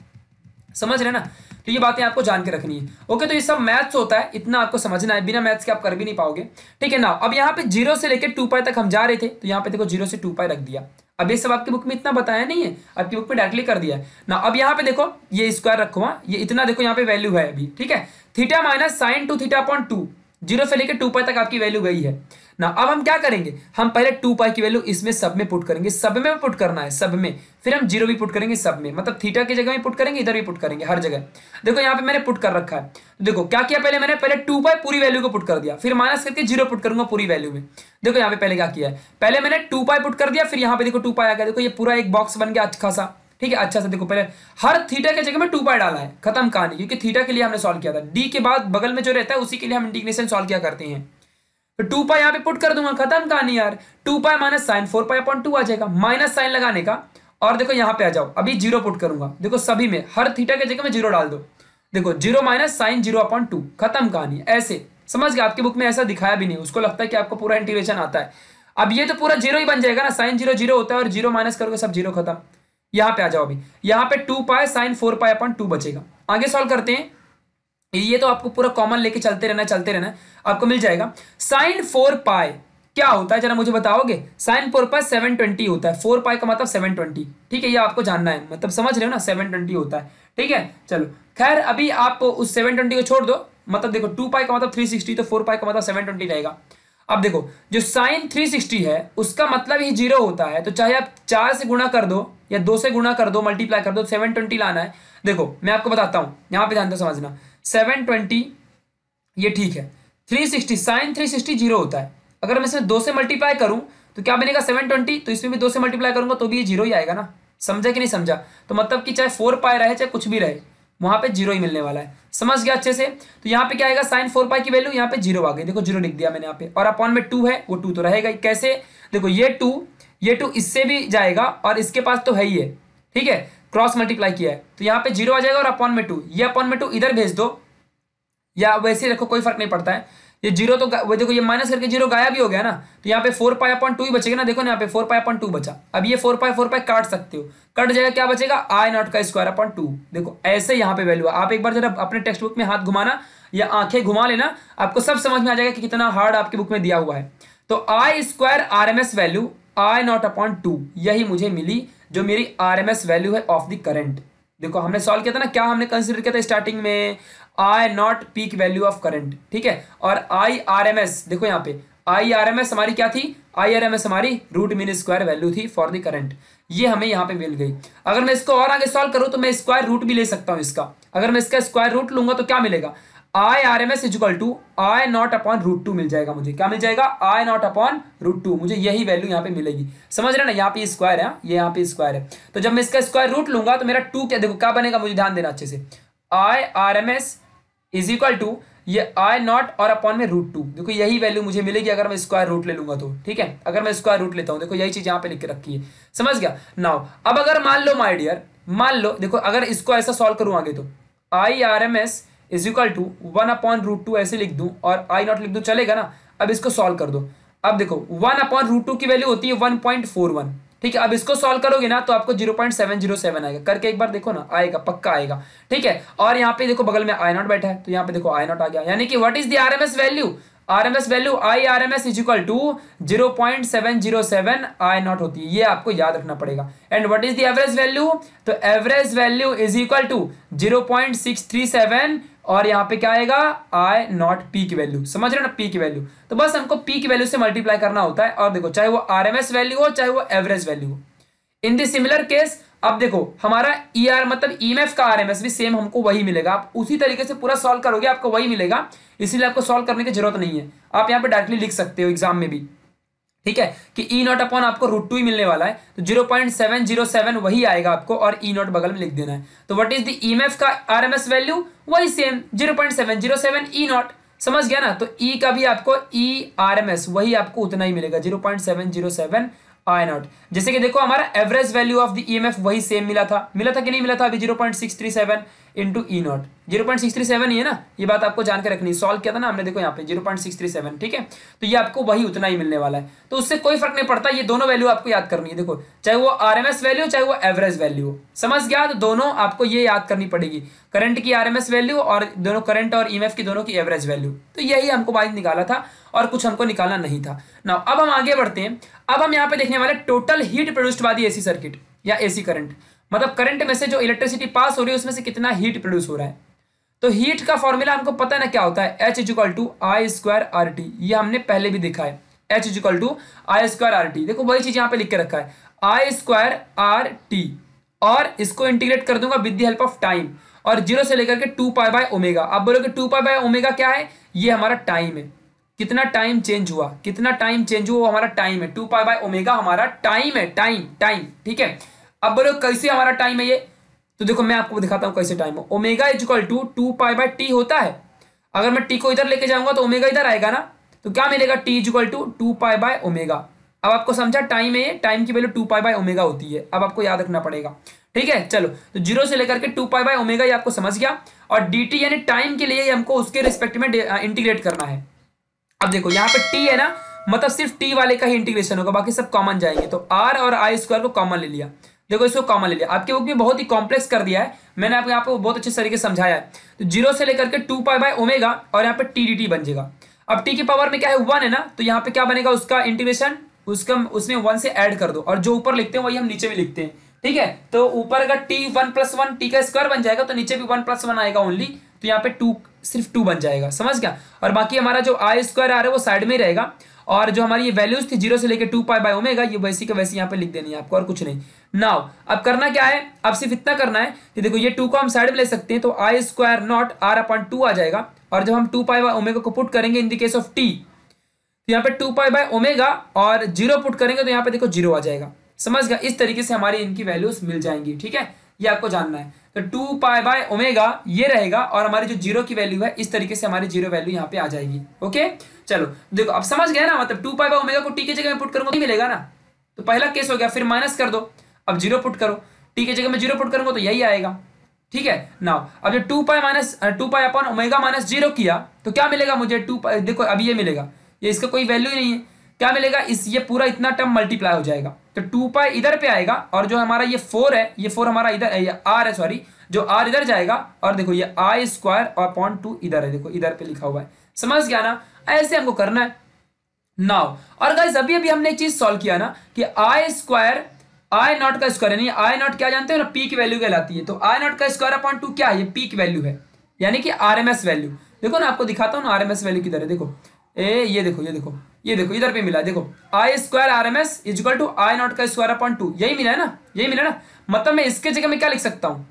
समझ रहे ना तो ये बातें आपको जान के रखनी है ओके तो ये सब मैथ्स होता है इतना आपको समझना है बिना मैथ्स के आप कर भी नहीं पाओगे ठीक है ना अब यहाँ पे जीरो से लेकर टू पाई तक हम जा रहे थे तो यहाँ पे देखो जीरो से टू पाई रख दिया अब ये सब आपकी बुक में इतना बताया नहीं है आपकी बुक में डायरेक्टली कर दिया ना अब यहाँ पे देखो ये स्क्वायर रखो हाँ ये इतना देखो यहाँ पे वैल्यू है अभी ठीक है theta minus sine two theta point two zero से लेकर टू पाई तक आपकी वैल्यू गई है ना अब हम क्या करेंगे हम पहले टू पाई की वैल्यू इसमें सब में पुट करेंगे सब में पुट करना है सब में फिर हम जीरो भी पुट करेंगे सब में मतलब थीटा की जगह में पुट करेंगे इधर भी पुट करेंगे हर जगह देखो यहाँ पे मैंने पुट कर रखा है देखो क्या किया पहले मैंने पहले टू पाई पूरी वैल्यू को पुट कर दिया फिर माइनस करके जीरो पुट करूंगा पूरी वैल्यू में देखो यहाँ पे पहले क्या किया है पहले मैंने टू पाई पुट कर दिया फिर यहाँ पे देखो टू पाई आ गया देखो ये पूरा एक बॉक्स बन गया अच्छा खासा ठीक है अच्छा से देखो पहले हर थीटा के जगह में टू पाई डाला है खत्म कहानी क्योंकि थीटा के लिए हमने सॉल्व किया था डी के बाद बगल में जो रहता है उसी के लिए हम इंटीग्रेशन सॉल्व किया करते हैं तो टू पाई यहाँ पे पुट कर दूंगा खत्म कहानी यार two pi minus sine four pi upon two आ जाएगा माइनस साइन लगाने का और देखो यहाँ पे आ जाओ अभी जीरो पुट करूंगा देखो सभी में हर थीटा के जगह में जीरो डाल दो देखो zero minus sine zero upon two खत्म कहानी ऐसे समझ गए आपकी बुक में ऐसा दिखाया भी नहीं उसको लगता है कि आपको पूरा इंटीग्रेशन आता है अब ये तो पूरा जीरो ही बन जाएगा ना साइन जीरो जीरो होता है और जीरो माइनस करोगे सब जीरो खत्म यहां पे आ जाओ अभी यहां पे टू पाए साइन फोर पाए अपन टू बचेगा आगे सॉल्व करते हैं ये तो आपको पूरा कॉमन लेके चलते रहना चलते रहना आपको मिल जाएगा साइन फोर पाए क्या होता है जरा मुझे बताओगे sine four pi seven twenty होता है फोर पाए का मतलब सेवन ट्वेंटी ठीक है ये आपको जानना है मतलब समझ रहे हो ना सेवन ट्वेंटी होता है ठीक है चलो खैर अभी आप उस सेवन ट्वेंटी को छोड़ दो मतलब देखो टू पाई का मतलब थ्री सिक्सटी तो फोर पाई का मतलब सेवन ट्वेंटी रहेगा अब देखो जो साइन 360 है उसका मतलब ही जीरो होता है तो चाहे आप चार से गुणा कर दो या दो से गुणा कर दो मल्टीप्लाई कर दो सेवन ट्वेंटी लाना है देखो मैं आपको बताता हूं यहां पे ध्यान दो समझना सेवन ट्वेंटी ये ठीक है three sixty sine three sixty zero होता है अगर मैं इसमें दो से मल्टीप्लाई करूं तो क्या बनेगा सेवन ट्वेंटी तो इसमें भी दो से मल्टीप्लाई करूंगा तो भी ये जीरो ही आएगा ना समझा कि नहीं समझा तो मतलब कि चाहे फोर पाए रहे चाहे कुछ भी रहे वहां पे जीरो ही मिलने वाला है समझ गया अच्छे से तो यहाँ पे क्या आएगा साइन फोर पाई की वैल्यू यहाँ पे जीरो आ गई देखो जीरो लिख दिया मैंने यहाँ पे और अपॉन में टू है वो टू तो रहेगा कैसे देखो ये टू ये टू इससे भी जाएगा और इसके पास तो है ही है ठीक है क्रॉस मल्टीप्लाई किया है तो यहाँ पे जीरो आ जाएगा और अपॉन में टू ये अपॉन में टू इधर भेज दो या वैसे रखो कोई फर्क नहीं पड़ता है ये जीरो तो वो देखो ये माइनस करके जीरो गायब ही हो गया ना तो यहाँ पे फोर पाई अपन टू ही बचेगा ना देखो ना यहाँ पे फोर पाई अपन टू बचा अब ये फोर पाई फोर पाई काट सकते हो कट जाएगा क्या बचेगा आई नॉट का स्क्वायर अपन टू देखो ऐसे यहाँ पे वैल्यू आप एक बार जरा अपने टेक्स्ट बुक में हाथ घुमाना या आंखें घुमा लेना आपको सब समझ में आ जाएगा कि कितना हार्ड आपकी बुक में दिया हुआ है तो I square R M S value I naught upon two यही मुझे मिली जो मेरी आर एम एस वैल्यू है ऑफ द करेंट देखो हमने सॉल्व किया था ना क्या हमने कंसिडर किया था स्टार्टिंग में I naught peak value of current ठीक है और आई आर एम एस देखो यहाँ पे आई आर एम एस हमारी क्या थी आई आर एम एस हमारी रूट मीन स्क्वायर वैल्यू थी फॉर द करंट ये हमें यहाँ पे मिल गई अगर मैं इसको और आगे सॉल्व करूं तो मैं स्क्वायर रूट भी ले सकता हूँ इसका अगर मैं इसका स्क्वायर रूट लूंगा तो क्या मिलेगा I R M S is equal to I naught upon root two मिल जाएगा मुझे क्या मिल जाएगा I naught upon root two मुझे यही वैल्यू यहाँ पे मिलेगी समझ रहे ना यहाँ पे स्क्वायर है ये यहाँ पे स्क्वायर है तो जब मैं इसका स्क्वायर रूट लूंगा तो मेरा टू क्या देखो क्या बनेगा मुझे ध्यान देना अच्छे से I R M S is equal to ये आई नॉट और अपॉन में रूट टू देखो यही वैल्यू मुझे मिलेगी अगर मैं स्क्वायर रूट ले लूंगा तो ठीक है अगर मैं स्क्वायर रूट लेता हूं देखो यही चीज यहां पे लिख के रखी है समझ गया नाउ अब अगर मान लो माय डियर मान लो देखो अगर इसको ऐसा सॉल्व करूं आगे तो I R M S is equal to one upon root two ऐसे लिख दू और आई नॉट लिख दू चलेगा ना अब इसको सॉल्व कर दो अब देखो वन अपॉन रूट टू की वैल्यू होती है वन पॉइंट फोर वन ठीक है अब इसको सॉल्व करोगे ना तो आपको zero point seven zero seven आएगा करके एक बार देखो ना आएगा पक्का आएगा ठीक है और यहाँ पे देखो बगल में आई नॉट बैठा है तो यहाँ पे देखो आई नॉट आ गया यानी कि what is the R M S value R M S value I R M S is equal to zero point seven zero seven I naught होती है ये आपको याद रखना पड़ेगा and what is the average value तो average value is equal to zero point six three seven और यहाँ पे क्या आएगा आई नॉट पी की वैल्यू समझ रहे हो ना पी की वैल्यू तो बस हमको पी की वैल्यू से मल्टीप्लाई करना होता है और देखो चाहे वो आर वैल्यू हो चाहे वो एवरेज वैल्यू हो इन दिस सिमिलर केस अब देखो हमारा ई e ER, मतलब ई e का आर भी सेम हमको वही मिलेगा आप उसी तरीके से पूरा सॉल्व करोगे आपको वही मिलेगा इसीलिए आपको सॉल्व करने की जरूरत नहीं है आप यहाँ पे डायरेक्टली लिख सकते हो एग्जाम में भी ठीक है कि ई नॉट अपॉन आपको रूट टू ही मिलने वाला है तो zero point seven zero seven वही आएगा आपको और ई e नॉट बगल में लिख देना है तो व्हाट इज द ईएमएफ का आरएमएस वैल्यू वही same zero point seven zero seven E naught समझ गया ना तो ई e का भी आपको ई आर एम एस वही आपको उतना ही मिलेगा zero point seven zero seven I naught जैसे कि देखो हमारा average value of the E M F वही सेम मिला था मिला था कि नहीं मिला था अभी zero point six three seven into E naught zero point six three seven ही है ना ये बात आपको जानकर रखनी है सॉल्व किया था ना हमने देखो यहाँ पे zero point six three seven ठीक है तो ये आपको वही उतना ही मिलने वाला है तो उससे कोई फर्क नहीं पड़ता ये दोनों वैल्यू आपको याद करनी है देखो चाहे वो आर एम एस वैल्यू चाहे वो एवरेज वैल्यू समझ गया तो दोनों आपको ये याद करनी पड़ेगी करंट की आर एम एस वैल्यू और दोनों करंट और ई एम एफ की दोनों की एवरेज वैल्यू तो यही हमको बात निकाला था और कुछ हमको निकालना नहीं था ना अब हम आगे बढ़ते हैं अब हम यहाँ पे देखने वाले total heat produced by the AC circuit या एसी करंट मतलब करंट में से जो इलेक्ट्रिसिटी पास हो रही है उसमें से कितना हीट प्रोड्यूस हो रहा है तो हीट का फॉर्मूला हमको पता है ना क्या होता है H is equal to I square R T ये हमने पहले भी देखा है H is equal to I square R T देखो वही चीज यहाँ पे लिख के रखा है आई स्क्वायर आर टी और इसको इंटीग्रेट कर दूंगा with the help of time और जीरो से लेकर के टू पाई बाय ओमेगा आप बोलोगे टू पाई बाय ओमेगा क्या है ये हमारा टाइम है कितना टाइम चेंज हुआ कितना टाइम चेंज हुआ वो हमारा टाइम है टू पाई बाय ओमेगा हमारा टाइम है टाइम टाइम ठीक है अब बोलो कैसे हमारा टाइम है ये तो देखो मैं आपको दिखाता हूँ कैसे टाइम है omega is equal to two pi by T होता है अगर मैं टी को इधर लेके जाऊंगा तो ओमेगा इधर आएगा ना तो क्या मिलेगा T is equal to two pi by omega अब आपको समझा टाइम है ये टाइम की value two pi by omega होती है अब आपको याद रखना पड़ेगा ठीक है चलो तो जीरो से लेकर के टू पाई बाय ओमेगा ये आपको समझ गया और डी टी यानी टाइम के लिए हमको उसके रिस्पेक्ट में इंटीग्रेट करना है अब देखो यहाँ पे टी है ना मतलब सिर्फ टी वाले का ही इंटीग्रेशन होगा बाकी सब कॉमन जाएंगे तो आर और आई स्क्वायर को कॉमन ले लिया देखो इसको कॉमन ले लिया आपके बुक में बहुत ही कॉम्प्लेक्स कर दिया है मैंने आपको यहाँ पे बहुत अच्छे तरीके समझाया है तो जीरो से लेकर के टू पाई बाय ओमेगा और यहाँ पे टी डी टी बन जाएगा अब टी की पावर में क्या है वन है ना तो यहाँ पे क्या बनेगा उसका इंटीग्रेशन उसका उसमें वन से एड कर दो और जो ऊपर लिखते हैं वही हम नीचे भी लिखते हैं ठीक है तो ऊपर का T one plus one T का स्क्वायर बन जाएगा तो नीचे भी वन प्लस वन आएगा ओनली तो यहाँ पे टू सिर्फ टू बन जाएगा समझ गया और बाकी हमारा जो आई स्क्वायर आ रहा है वो साइड में ही रहेगा और जो हमारी ये वैल्यूज थी जीरो से लेकर टू पाई बाय ओमेगा ये वैसी का वैसी यहाँ पे लिख देनी है आपको और कुछ नहीं नाव अब करना क्या है अब सिर्फ इतना करना है कि देखो ये टू को हम साइड में ले सकते हैं तो I square naught R upon two आ जाएगा और जब हम टू पाई बाई ओमेगा को पुट करेंगे in the case of T तो यहाँ पे टू पाई बाय ओमेगा और जीरो पुट करेंगे तो यहाँ पे देखो जीरो आ जाएगा समझ गया इस तरीके से हमारी इनकी वैल्यूज मिल जाएंगी ठीक है ये आपको जानना है तो टू पाई बाय ओमेगा ये रहेगा और हमारी जो जीरो की वैल्यू है इस तरीके से हमारी जीरो वैल्यू यहाँ पे आ जाएगी ओके चलो देखो अब समझ गया ना मतलब टू पाई बाय ओमेगा को टी की जगह में पुट करूंगा नहीं तो मिलेगा ना तो पहला केस हो गया फिर माइनस कर दो अब जीरो पुट करो टी की जगह में जीरो पुट करूंगा तो यही आएगा ठीक है ना अब जो two pi minus two pi upon omega minus zero किया तो क्या मिलेगा मुझे टू देखो अभी ये मिलेगा ये इसका कोई वैल्यू ही नहीं है क्या मिलेगा इस ये पूरा इतना टर्म मल्टीप्लाई हो जाएगा तो टू पाई इधर पे आएगा और जो हमारा ये फोर है ये फोर हमारा इधर ये आर है सॉरी जो आर इधर जाएगा और देखो ये आई स्क्वायर और पॉइंट टू इधर है देखो इधर पे लिखा हुआ है समझ गया ना ऐसे हमको करना है नाउ और गाइज अभी अभी हमने एक चीज सॉल्व किया ना कि आई स्क्वायर आई नॉट का स्क्वायर यानी आई नॉट क्या जानते हो ना पीक वैल्यू कहलाती है तो आई नॉट का स्क्वायर अपॉइंट टू क्या है ये पीक वैल्यू है यानी कि आर एम एस वैल्यू देखो ना आपको दिखाता हूँ ना आर एम एस वैल्यू किधर है देखो ए ये देखो ये देखो ये देखो इधर पे मिला देखो I square R M S is equal to I naught का स्क्वायर अपॉन टू यही मिला है ना यही मिला ना मतलब मैं इसके जगह में क्या लिख सकता हूँ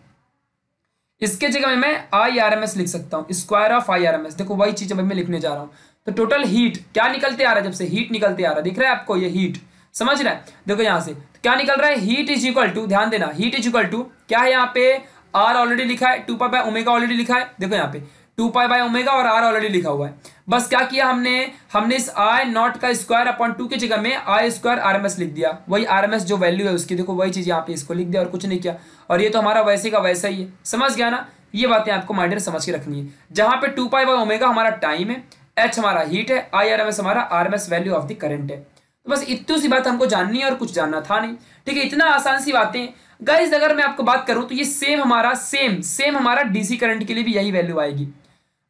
इसके जगह में मैं आई आर एम एस लिख सकता हूँ square of I R M S देखो वही चीज मैं लिखने जा रहा हूँ तो टोटल हीट क्या निकलते आ रहा है जब से हीट निकलते आ रहा है दिख रहा है आपको ये हीट समझ रहा है देखो यहाँ से तो क्या निकल रहा है हीट इज इक्वल टू ध्यान देना हीट इज इक्वल टू क्या है यहाँ पे आर ऑलरेडी लिखा है टू पर बाय ओमेगा ऑलरेडी लिखा है देखो यहाँ पे टू पाई बाई ओमेगा और आर ऑलरेडी लिखा हुआ है बस क्या किया हमने हमने इस आई नॉट का स्क्वायर अपॉन टू की जगह में आई स्क्वायर आर लिख दिया वही आर जो वैल्यू है उसकी देखो वही चीज़ यहाँ पे इसको लिख दिया और कुछ नहीं किया और ये तो हमारा वैसे का वैसा ही है समझ गया ना ये बातें आपको माइंड समझ के रखनी है जहाँ पे टू पाई बाई ओमेगा हमारा टाइम है एच हमारा हीट है आई आर हमारा R value of the current है तो बस इतनी सी बात हमको जाननी है और कुछ जानना था नहीं ठीक है इतना आसान सी बातें गाइज अगर मैं आपको बात करूं तो ये सेम हमारा सेम सेम हमारा डीसी करंट के लिए भी यही वैल्यू आएगी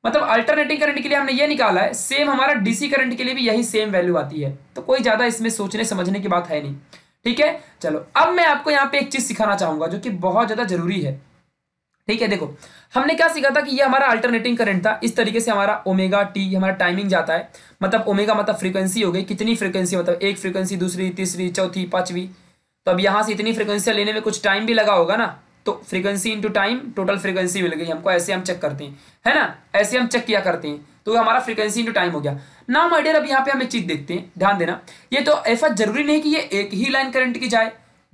मतलब अल्टरनेटिंग करंट के लिए हमने ये निकाला है सेम हमारा डीसी करंट के लिए भी यही सेम वैल्यू आती है तो कोई ज्यादा इसमें सोचने समझने की बात है नहीं ठीक है चलो अब मैं आपको यहाँ पे एक चीज सिखाना चाहूंगा जो कि बहुत ज्यादा जरूरी है ठीक है देखो हमने क्या सीखा था कि ये हमारा अल्टरनेटिंग करंट था इस तरीके से हमारा ओमेगा टी हमारा टाइमिंग जाता है मतलब ओमेगा मतलब फ्रीक्वेंसी हो गई कितनी फ्रीक्वेंसी मतलब एक फ्रीक्वेंसी दूसरी तीसरी चौथी पांचवी तो अब यहां से इतनी फ्रीक्वेंसी लेने में कुछ टाइम भी लगा होगा ना तो frequency into time total frequency मिल गई हमको ऐसे हम चेक करते हैं है ना ऐसे हम चेक किया करते हैं तो हमारा फ्रीक्वेंसी इंटू टाइम हो गया नाउ माय डियर अब यहाँ पे हम एक चीज देखते हैं ध्यान देना ये तो ऐसा जरूरी नहीं कि ये एक ही लाइन करंट की जाए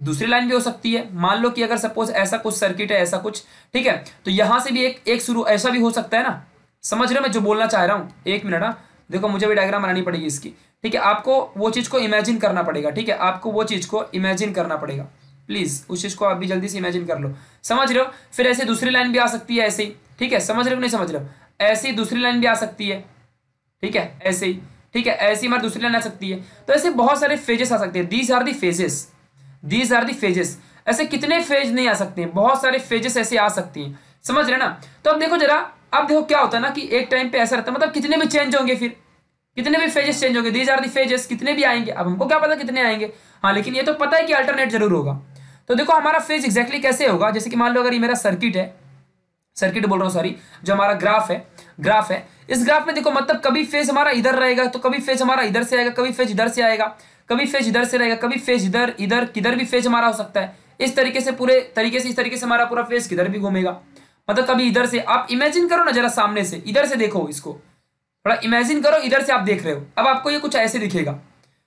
दूसरी लाइन भी हो सकती है मान लो कि अगर सपोज ऐसा कुछ सर्किट है ऐसा कुछ ठीक है तो यहां से भी एक एक शुरू ऐसा भी हो सकता है ना समझ रहे हो मैं जो बोलना चाह रहा हूं एक मिनट ना हाँ। देखो मुझे भी डायग्राम बनानी पड़ेगी इसकी ठीक है आपको वो चीज़ को इमेजिन करना पड़ेगा ठीक है आपको वो चीज़ को इमेजिन करना पड़ेगा प्लीज उस चीज को आप भी जल्दी से इमेजिन कर लो समझ रहे हो फिर ऐसे दूसरी लाइन भी आ सकती है ऐसे ही ठीक है समझ रहे हो नहीं समझ रहे हो ऐसी दूसरी लाइन भी आ सकती है ठीक है ऐसे ही ठीक है ऐसी हमारी दूसरी लाइन आ सकती है तो ऐसे बहुत सारे फेजेस आ सकते हैं these are the phases these are the phases ऐसे कितने फेज नहीं आ सकते हैं बहुत सारे फेजेस ऐसे आ सकती हैं समझ रहे ना तो अब देखो जरा अब देखो क्या होता है ना कि एक टाइम पे ऐसा रहता है मतलब कितने भी चेंज होंगे फिर कितने भी फेजेस चेंज होंगे दीज आर दी फेजेस कितने भी आएंगे अब हमको क्या पता कितने आएंगे हाँ लेकिन ये तो पता है कि अल्टरनेट जरूर होगा तो देखो हमारा फेज एग्जैक्टली कैसे होगा जैसे कि मान लो अगर ये मेरा सर्किट है सर्किट बोल रहा हूँ सॉरी जो हमारा ग्राफ है ग्राफ है इस ग्राफ में देखो मतलब कभी फेज हमारा इधर रहेगा तो कभी फेज हमारा इधर से आएगा कभी फेज इधर से आएगा कभी फेज इधर से रहेगा कभी फेज इधर इधर किधर भी फेज हमारा हो सकता है इस तरीके से पूरे तरीके से इस तरीके से हमारा पूरा फेज किधर भी घूमेगा मतलब कभी इधर से आप इमेजिन करो ना जरा सामने से इधर से देखो इसको थोड़ा इमेजिन करो इधर से आप देख रहे हो अब आपको ये कुछ ऐसे दिखेगा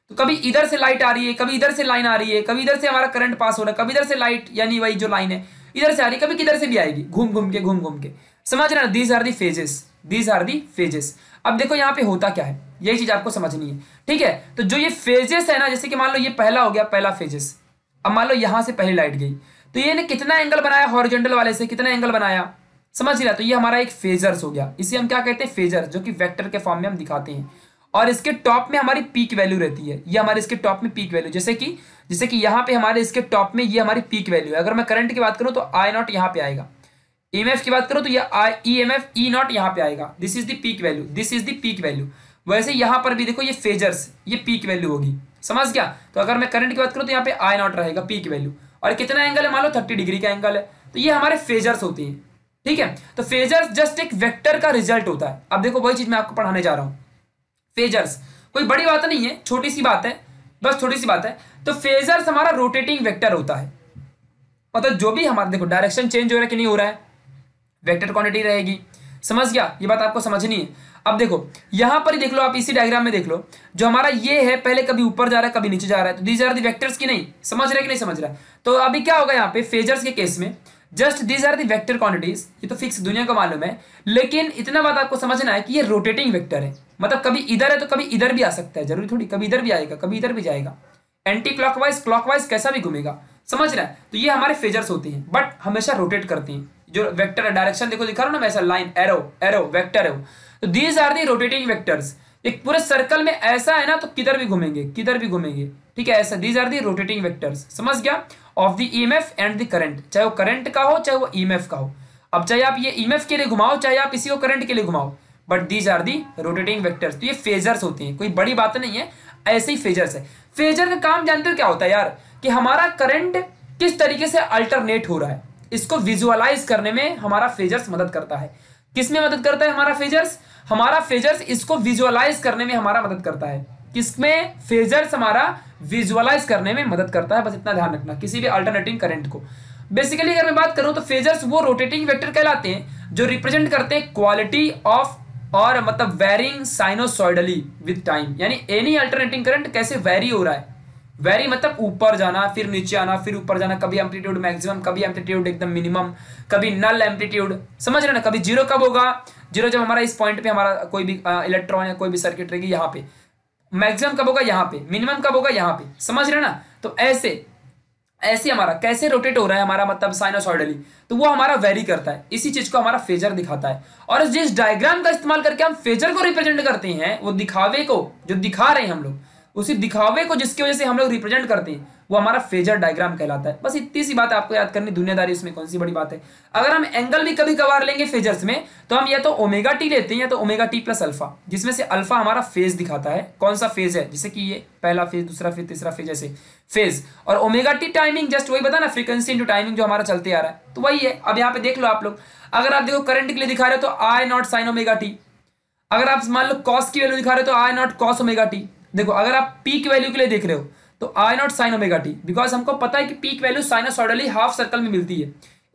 तो कभी इधर से लाइट आ रही है कभी इधर से लाइन आ रही है कभी इधर से हमारा करंट पास हो रहा है कभी इधर से लाइट यानी वही जो लाइन है इधर से आ रही है कभी किधर से भी आएगी घूम घूम के घूम घूम के समझ रहे these are the phases these are the phases अब देखो यहाँ पे होता क्या है यही चीज आपको समझनी है ठीक है तो जो ये फेजेस है ना जैसे कि मान लो ये पहला हो गया पहला फेजेस अब मान लो यहां से पहली लाइट गई तो ये ने कितना एंगल बनाया हॉरिजेंटल वाले से कितना एंगल बनाया समझ रहा तो ये हमारा एक फेजर्स हो गया इसे हम क्या कहते हैं फेजर जो कि वेक्टर के फॉर्म में हम दिखाते हैं और इसके टॉप में हमारी पीक वैल्यू रहती है ये हमारे इसके टॉप में पीक वैल्यू जैसे कि जैसे कि यहाँ पे हमारे इसके टॉप में ये हमारी पीक वैल्यू है अगर मैं करंट की बात करूँ तो आई नॉट यहाँ पे आएगा ई e की बात करूँ तो ये E M F E naught यहाँ पे आएगा this is the peak value this is the peak value वैसे यहाँ पर भी देखो ये फेजर्स ये पीक वैल्यू होगी समझ गया तो अगर मैं करंट की बात करूँ तो यहाँ पे आई नॉट रहेगा पीक वैल्यू और कितना एंगल है मान लो थर्टी डिग्री का एंगल है तो ये हमारे फेजर्स होते हैं ठीक है तो फेजर्स जस्ट एक वेक्टर का रिजल्ट होता है अब देखो वही चीज मैं आपको पढ़ाने जा रहा हूँ फेजर्स कोई बड़ी बात नहीं है छोटी सी बात है बस छोटी सी बात है तो फेजर्स हमारा रोटेटिंग वेक्टर होता है मतलब जो भी हमारा देखो डायरेक्शन चेंज हो रहा है कि नहीं हो रहा है वेक्टर क्वांटिटी रहेगी समझ गया ये बात आपको समझनी है अब देखो यहां पर ही देख लो आप इसी डायग्राम में देख लो जो हमारा ये है पहले कभी ऊपर जा रहा है कभी नीचे जा रहा है तो दीज आर दी वेक्टर्स की नहीं समझ रहे कि नहीं समझ रहा तो अभी क्या होगा यहाँ पे फेजर्स के केस में just these are the vector quantities ये तो फिक्स दुनिया का मालूम है लेकिन इतना बात आपको समझना है कि ये रोटेटिंग वेक्टर है मतलब कभी इधर है तो कभी इधर भी आ सकता है जरूरी थोड़ी कभी इधर भी आएगा कभी इधर भी जाएगा एंटी क्लॉकवाइज क्लॉकवाइज कैसा भी घूमेगा समझ रहे हैं तो ये हमारे फेजर्स होते हैं बट हमेशा रोटेट करते हैं जो वेक्टर डायरेक्शन देखो दिखा रहा ना वैसा लाइन एरो एरो वेक्टर है तो these are the rotating vectors एक पूरे सर्कल में ऐसा है ना तो किधर भी घूमेंगे किधर भी घूमेंगे ठीक है ऐसा these are the rotating vectors समझ गया of the E and the current चाहे वो करंट का हो चाहे वो ई e का हो अब चाहे आप ये ई e के लिए घुमाओ चाहे आप इसी को करंट के लिए घुमाओ but these are the rotating vectors तो ये फेजर्स होते हैं कोई बड़ी बात नहीं है ऐसे ही फेजर्स है फेजर का काम जानते हो क्या होता है यार कि हमारा करंट किस तरीके से अल्टरनेट हो रहा है इसको विजुअलाइज करने में हमारा फेजर्स मदद करता है किस में मदद करता है हमारा फेजर्स हमारा फेजर्स इसको विजुअलाइज करने में हमारा मदद करता है किसमें फेजर्स हमारा विजुअलाइज करने में मदद करता है बस इतना ध्यान रखना किसी भी अल्टरनेटिंग करंट को बेसिकली अगर मैं बात करूं तो फेजर्स वो रोटेटिंग वेक्टर कहलाते हैं जो रिप्रेजेंट करते हैं क्वालिटी ऑफ और मतलब वेरिंग साइनोसॉइडली विद टाइम यानी एनी अल्टरनेटिंग करंट कैसे वेरी हो रहा है वेरी मतलब ऊपर जाना फिर नीचे आना फिर ऊपर जाना कभी एम्पलीट्यूड मैक्सिमम कभी एम्पलीट्यूड एकदम मिनिमम कभी नल एम्पलीट्यूड समझ रहे ना कभी जीरो कब होगा जीरो जब हमारा इस पॉइंट पे हमारा कोई भी इलेक्ट्रॉन या कोई भी सर्किट रहेगी यहाँ पे मैक्सिमम कब होगा यहाँ पे मिनिमम कब होगा यहाँ पे समझ रहे ना तो ऐसे ऐसे हमारा कैसे रोटेट हो रहा है हमारा मतलब साइनोसॉइडली तो वो हमारा वेरी करता है इसी चीज को हमारा फेजर दिखाता है और जिस डायग्राम का इस्तेमाल करके हम फेजर को रिप्रेजेंट करते हैं वो दिखावे को जो दिखा रहे हैं हम लोग उसी दिखावे को जिसकी वजह से हम लोग रिप्रेजेंट करते हैं वो हमारा फेजर डायग्राम कहलाता है बस इतनी सी बात आपको याद करनी दुनियादारी इसमें कौन सी बड़ी बात है अगर हम एंगल भी कभी कभार लेंगे फेजर्स में तो हम या तो ओमेगा टी लेते हैं या तो ओमेगा टी प्लस अल्फा जिसमें से अल्फा हमारा फेज दिखाता है कौन सा फेज है जैसे कि ये पहला फेज दूसरा फेज तीसरा फेज ऐसे फेज और ओमेगा टी टाइमिंग जस्ट वही बता ना फ्रीक्वेंसी इंटू टाइमिंग जो हमारा चलते आ रहा है तो वही है अब यहाँ पे देख लो आप लोग अगर आप देखो करंट के लिए दिखा रहे हो तो I not sine omega T अगर आप मान लो कॉस की वैल्यू दिखा रहे हो तो I naught cos omega T देखो अगर आप पी की वैल्यू के लिए देख रहे हो तो I not sine omega T because हमको पता है कि peak value sinusoidally half circle में मिलती है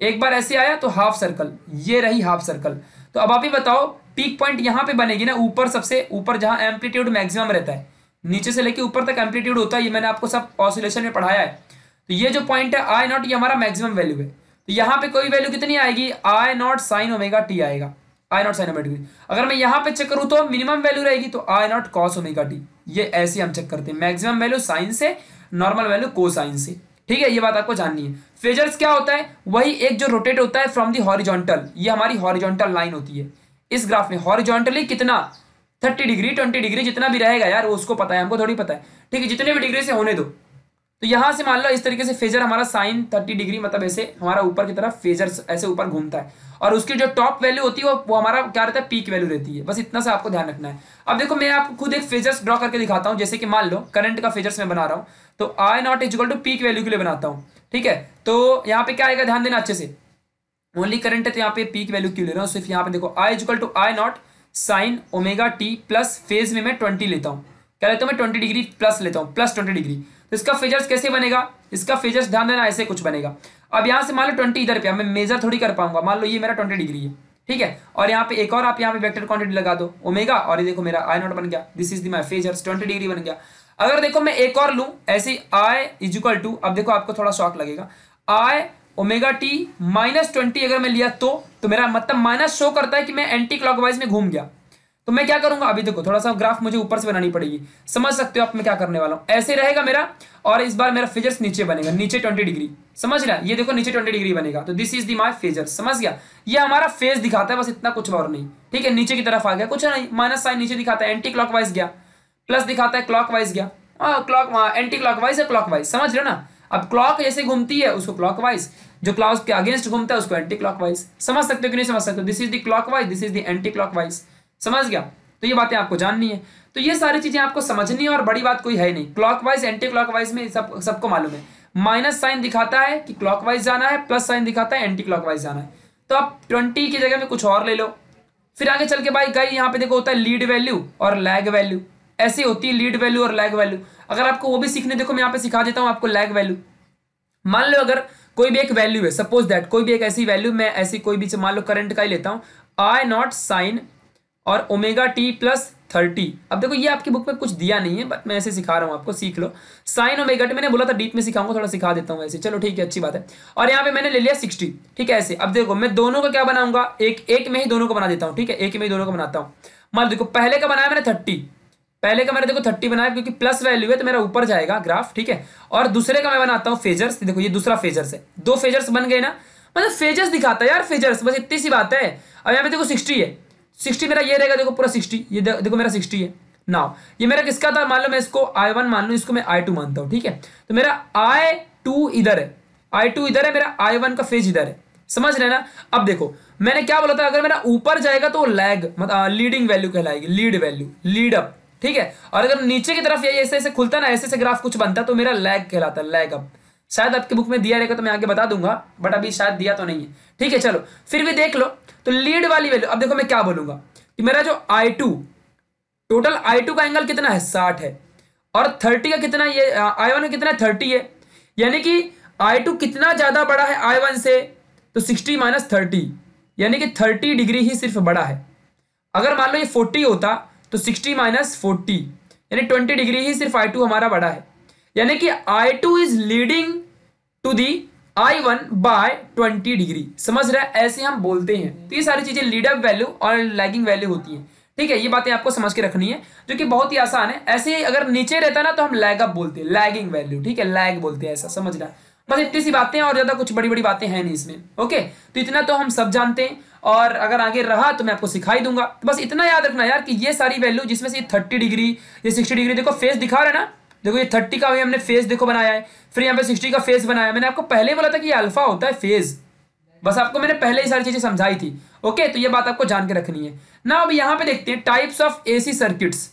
एक बार ऐसे आया तो हाफ सर्कल ये रही हाफ सर्कल तो अब आप ही बताओ पीक पॉइंट यहाँ पे बनेगी ना ऊपर सबसे ऊपर जहाँ एम्पलीट्यूड मैक्सिमम रहता है नीचे से लेके ऊपर तक एम्पलीट्यूड होता है ये मैंने आपको सब ऑसिलेशन में पढ़ाया है तो ये जो पॉइंट है आई नॉट ये हमारा मैक्सिमम वैल्यू है तो यहाँ पे कोई वैल्यू कितनी आएगी I not sine omega T आएगा आई नॉट साइन ओमेगा अगर मैं यहाँ पे चेक करूँ तो मिनिमम वैल्यू रहेगी तो I naught cos omega T ये ऐसे हम चेक करते हैं मैक्सिमम वैल्यू साइन से नॉर्मल वैल्यू को साइन से ठीक है ये बात आपको जाननी है फेजर्स क्या होता है वही एक जो रोटेट होता है फ्रॉम दी हॉरिजॉन्टल ये हमारी हॉरिजॉन्टल लाइन होती है इस ग्राफ में हॉरिजॉन्टली कितना थर्टी डिग्री ट्वेंटी डिग्री जितना भी रहेगा यार उसको पता है हमको थोड़ी पता है ठीक है जितने भी डिग्री से होने दो तो यहाँ से मान लो इस तरीके से फेजर हमारा साइन थर्टी डिग्री मतलब ऐसे हमारा ऊपर की तरफ फेजर ऐसे ऊपर घूमता है और उसकी जो टॉप वैल्यू होती है वो, हमारा क्या रहता है पीक वैल्यू रहती है बस इतना सा आपको ध्यान रखना है अब देखो मैं आपको खुद एक फेजर्स ड्रॉ करके दिखाता हूँ जैसे कि मान लो करंट का फेजर्स मैं बना रहा हूँ तो I naught is equal to peak value के लिए बनाता हूँ ठीक है तो यहाँ पे क्या आएगा ध्यान देना अच्छे से ओनली करंट है तो यहाँ पे पीक वैल्यू क्यों ले रहा हूँ सिर्फ यहाँ पे देखो I is equal to I not sine omega T plus phase में मैं ट्वेंटी लेता हूँ क्या लेता हूँ मैं ट्वेंटी डिग्री प्लस लेता हूँ प्लस ट्वेंटी डिग्री तो इसका फेजर्स कैसे बनेगा इसका फेजर्स ध्यान देना ऐसे कुछ बनेगा अब यहाँ से मान लो ट्वेंटी इधर पे मैं मेजर थोड़ी कर पाऊंगा मान लो ये मेरा ट्वेंटी डिग्री है ठीक है और यहाँ पे एक और आप यहाँ पे वेक्टर क्वांटिटी लगा दो ओमेगा और ये देखो मेरा आई नॉट बन गया this is the phasors twenty degree बन गया अगर देखो मैं एक और लू ऐसी आई इज टू अब देखो आपको थोड़ा शॉक लगेगा I omega T minus twenty अगर मैं लिया तो तो मेरा मतलब माइनस शो करता है कि मैं एंटी क्लॉकवाइज में घूम गया तो मैं क्या करूंगा अभी देखो थोड़ा सा ग्राफ मुझे ऊपर से बनानी पड़ेगी समझ सकते हो आप मैं क्या करने वाला हूं ऐसे रहेगा मेरा और इस बार मेरा फिजर्स नीचे बनेगा नीचे 20 डिग्री समझ रहा ये देखो नीचे 20 डिग्री बनेगा तो this is the my phasor समझ गया ये हमारा फेज दिखाता है बस इतना कुछ और नहीं ठीक है नीचे की तरफ आ गया कुछ नहीं माइनस साइन नीचे दिखाता है एंटी क्लॉक गया प्लस दिखाता है क्लॉक गया clock anticlockwise clock समझ रहे हो ना अब क्लॉक जैसे घूमती है उसको क्लॉक जो क्लॉज के अगेंस्ट घूमता है उसको एंटी क्लॉकवाइज समझ सकते हो कि नहीं समझ सकते this is the clockwise this is the anticlockwise समझ गया तो ये बातें आपको जाननी है तो ये सारी चीजें आपको समझनी है और बड़ी बात कोई है नहीं क्लॉकवाइज एंटी क्लॉकवाइज में सब सबको मालूम है माइनस साइन दिखाता है कि क्लॉकवाइज जाना है प्लस साइन दिखाता है एंटी क्लॉकवाइज जाना है तो आप ट्वेंटी की जगह में कुछ और ले लो फिर आगे चल के भाई गई यहाँ पे देखो होता है लीड वैल्यू और लैग वैल्यू ऐसी होती है लीड वैल्यू और लैग वैल्यू अगर आपको वो भी सीखने देखो मैं यहाँ पे सिखा देता हूँ आपको लैग वैल्यू मान लो अगर कोई भी एक वैल्यू है सपोज दैट कोई भी एक ऐसी वैल्यू मैं ऐसी कोई भी मान लो करंट का ही लेता हूं आई नॉट साइन और ओमेगा टी प्लस थर्टी अब देखो ये आपकी बुक में कुछ दिया नहीं है बट मैं ऐसे सिखा रहा हूँ आपको सीख लो साइन ओमेगा टी मैंने बोला था डीप में सिखाऊंगा थोड़ा सिखा देता हूँ ऐसे चलो ठीक है अच्छी बात है और यहाँ पे मैंने ले लिया सिक्सटी ठीक है ऐसे अब देखो मैं दोनों का क्या बनाऊंगा एक एक में ही दोनों को बना देता हूँ ठीक है एक में ही दोनों को बनाता हूँ मान मतलब देखो पहले का बनाया मैंने थर्टी पहले का मैंने देखो थर्टी बनाया क्योंकि प्लस वैल्यू है तो मेरा ऊपर जाएगा ग्राफ ठीक है और दूसरे का मैं बनाता हूँ फेजर्स देखो ये दूसरा फेजर्स है दो फेजर्स बन गए ना मतलब फेजर्स दिखाता है यार फेजर्स बस इतनी सी बात है अब यहाँ पे देखो सिक्सटी है सिक्सटी मेरा ये रहेगा देखो पूरा सिक्सटी ये देखो मेरा सिक्सटी है ना ये मेरा किसका था मान लो मैं इसको आई वन मान लू इसको मैं आई टू मानता हूँ ठीक है तो मेरा आई टू इधर है आई टू इधर है मेरा आई वन का फेज इधर है समझ रहे ना अब देखो मैंने क्या बोला था अगर मेरा ऊपर जाएगा तो लैग मतलब लीडिंग वैल्यू कहलाएगी लीड वैल्यू लीड अप ठीक है और अगर नीचे की तरफ यही ऐसे ऐसे खुलता ना ऐसे ऐसे ग्राफ कुछ बनता तो मेरा लैग कहलाता लैग अप शायद आपकी बुक में दिया रहेगा तो मैं आगे बता दूंगा बट अभी शायद दिया तो नहीं है ठीक है चलो फिर भी देख लो तो लीड वाली वैल्यू अब देखो मैं क्या बोलूंगा कि मेरा जो I2 टोटल I2 का एंगल कितना है साठ है और थर्टी का कितना ये I1 का कितना थर्टी है यानी कि आई टू कितना ज़्यादा बड़ा है आई वन से तो सिक्सटी माइनस थर्टी यानी कि थर्टी डिग्री ही सिर्फ बड़ा है अगर मान लो ये फोर्टी होता तो सिक्सटी माइनस फोर्टी यानी ट्वेंटी डिग्री ही सिर्फ आई टू हमारा बड़ा है यानी कि I two is leading to the I one by twenty degree समझ रहा है ऐसे हम बोलते हैं तो ये सारी चीजें लीडअप वैल्यू और लैगिंग वैल्यू होती है ठीक है ये बातें आपको समझ के रखनी है जो कि बहुत ही आसान है ऐसे अगर नीचे रहता ना तो हम लैग अप बोलते हैं लैगिंग वैल्यू ठीक है लैग बोलते हैं ऐसा समझ रहा बस इतनी सी बातें और ज्यादा कुछ बड़ी बड़ी बातें हैं नहीं इसमें ओके तो इतना तो हम सब जानते हैं और अगर आगे रहा तो मैं आपको सिखाई दूंगा तो बस इतना याद रखना यार कि ये सारी वैल्यू जिसमें से थर्टी डिग्री ये सिक्सटी डिग्री देखो फेस दिखा रहे ना देखो ये थर्टी का हमने फेस देखो बनाया है फिर यहाँ पे सिक्सटी का फेस बनाया मैंने आपको पहले बोला था कि ये अल्फा होता है फेज़ बस आपको मैंने पहले ही सारी चीज़ें समझाई थी ओके तो ये बात आपको जान के रखनी है ना अब यहाँ पे देखते हैं टाइप्स ऑफ ए सर्किट्स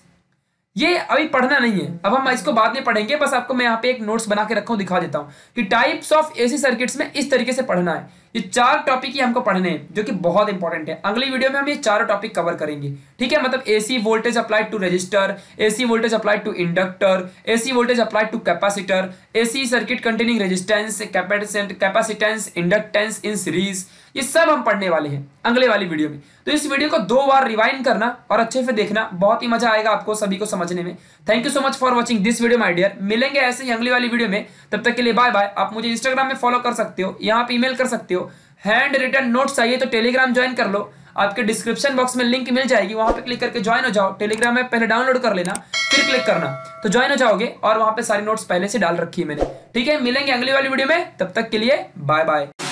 ये अभी पढ़ना नहीं है अब हम इसको बाद में पढ़ेंगे बस आपको मैं यहाँ पे एक नोट्स बना के रखा हूँ दिखा देता हूँ कि टाइप्स ऑफ एसी सर्किट्स में इस तरीके से पढ़ना है ये चार टॉपिक ही हमको पढ़ने हैं जो कि बहुत इंपॉर्टेंट है अगली वीडियो में हम ये चारों टॉपिक कवर करेंगे ठीक है मतलब AC voltage applied to resistor AC voltage applied to inductor AC voltage applied to capacitor AC circuit containing resistance capacitance inductance in series ये सब हम पढ़ने वाले हैं अगले वाली वीडियो में तो इस वीडियो को दो बार रिवाइंड करना और अच्छे से देखना बहुत ही मजा आएगा आपको सभी को समझने में thank you so much for watching this video my dear मिलेंगे ऐसे ही अगली वाली वीडियो में तब तक के लिए बाय बाय आप मुझे इंस्टाग्राम में फॉलो कर सकते हो यहाँ पर ईमेल कर सकते हो हैंड रिटर्न नोट चाहिए तो टेलीग्राम ज्वाइन कर लो आपके डिस्क्रिप्शन बॉक्स में लिंक मिल जाएगी वहां पे क्लिक करके ज्वाइन हो जाओ टेलीग्राम में पहले डाउनलोड कर लेना फिर क्लिक करना तो ज्वाइन हो जाओगे और वहां पे सारी नोट्स पहले से डाल रखी है मैंने ठीक है मिलेंगे अगली वाली वीडियो में तब तक के लिए बाय बाय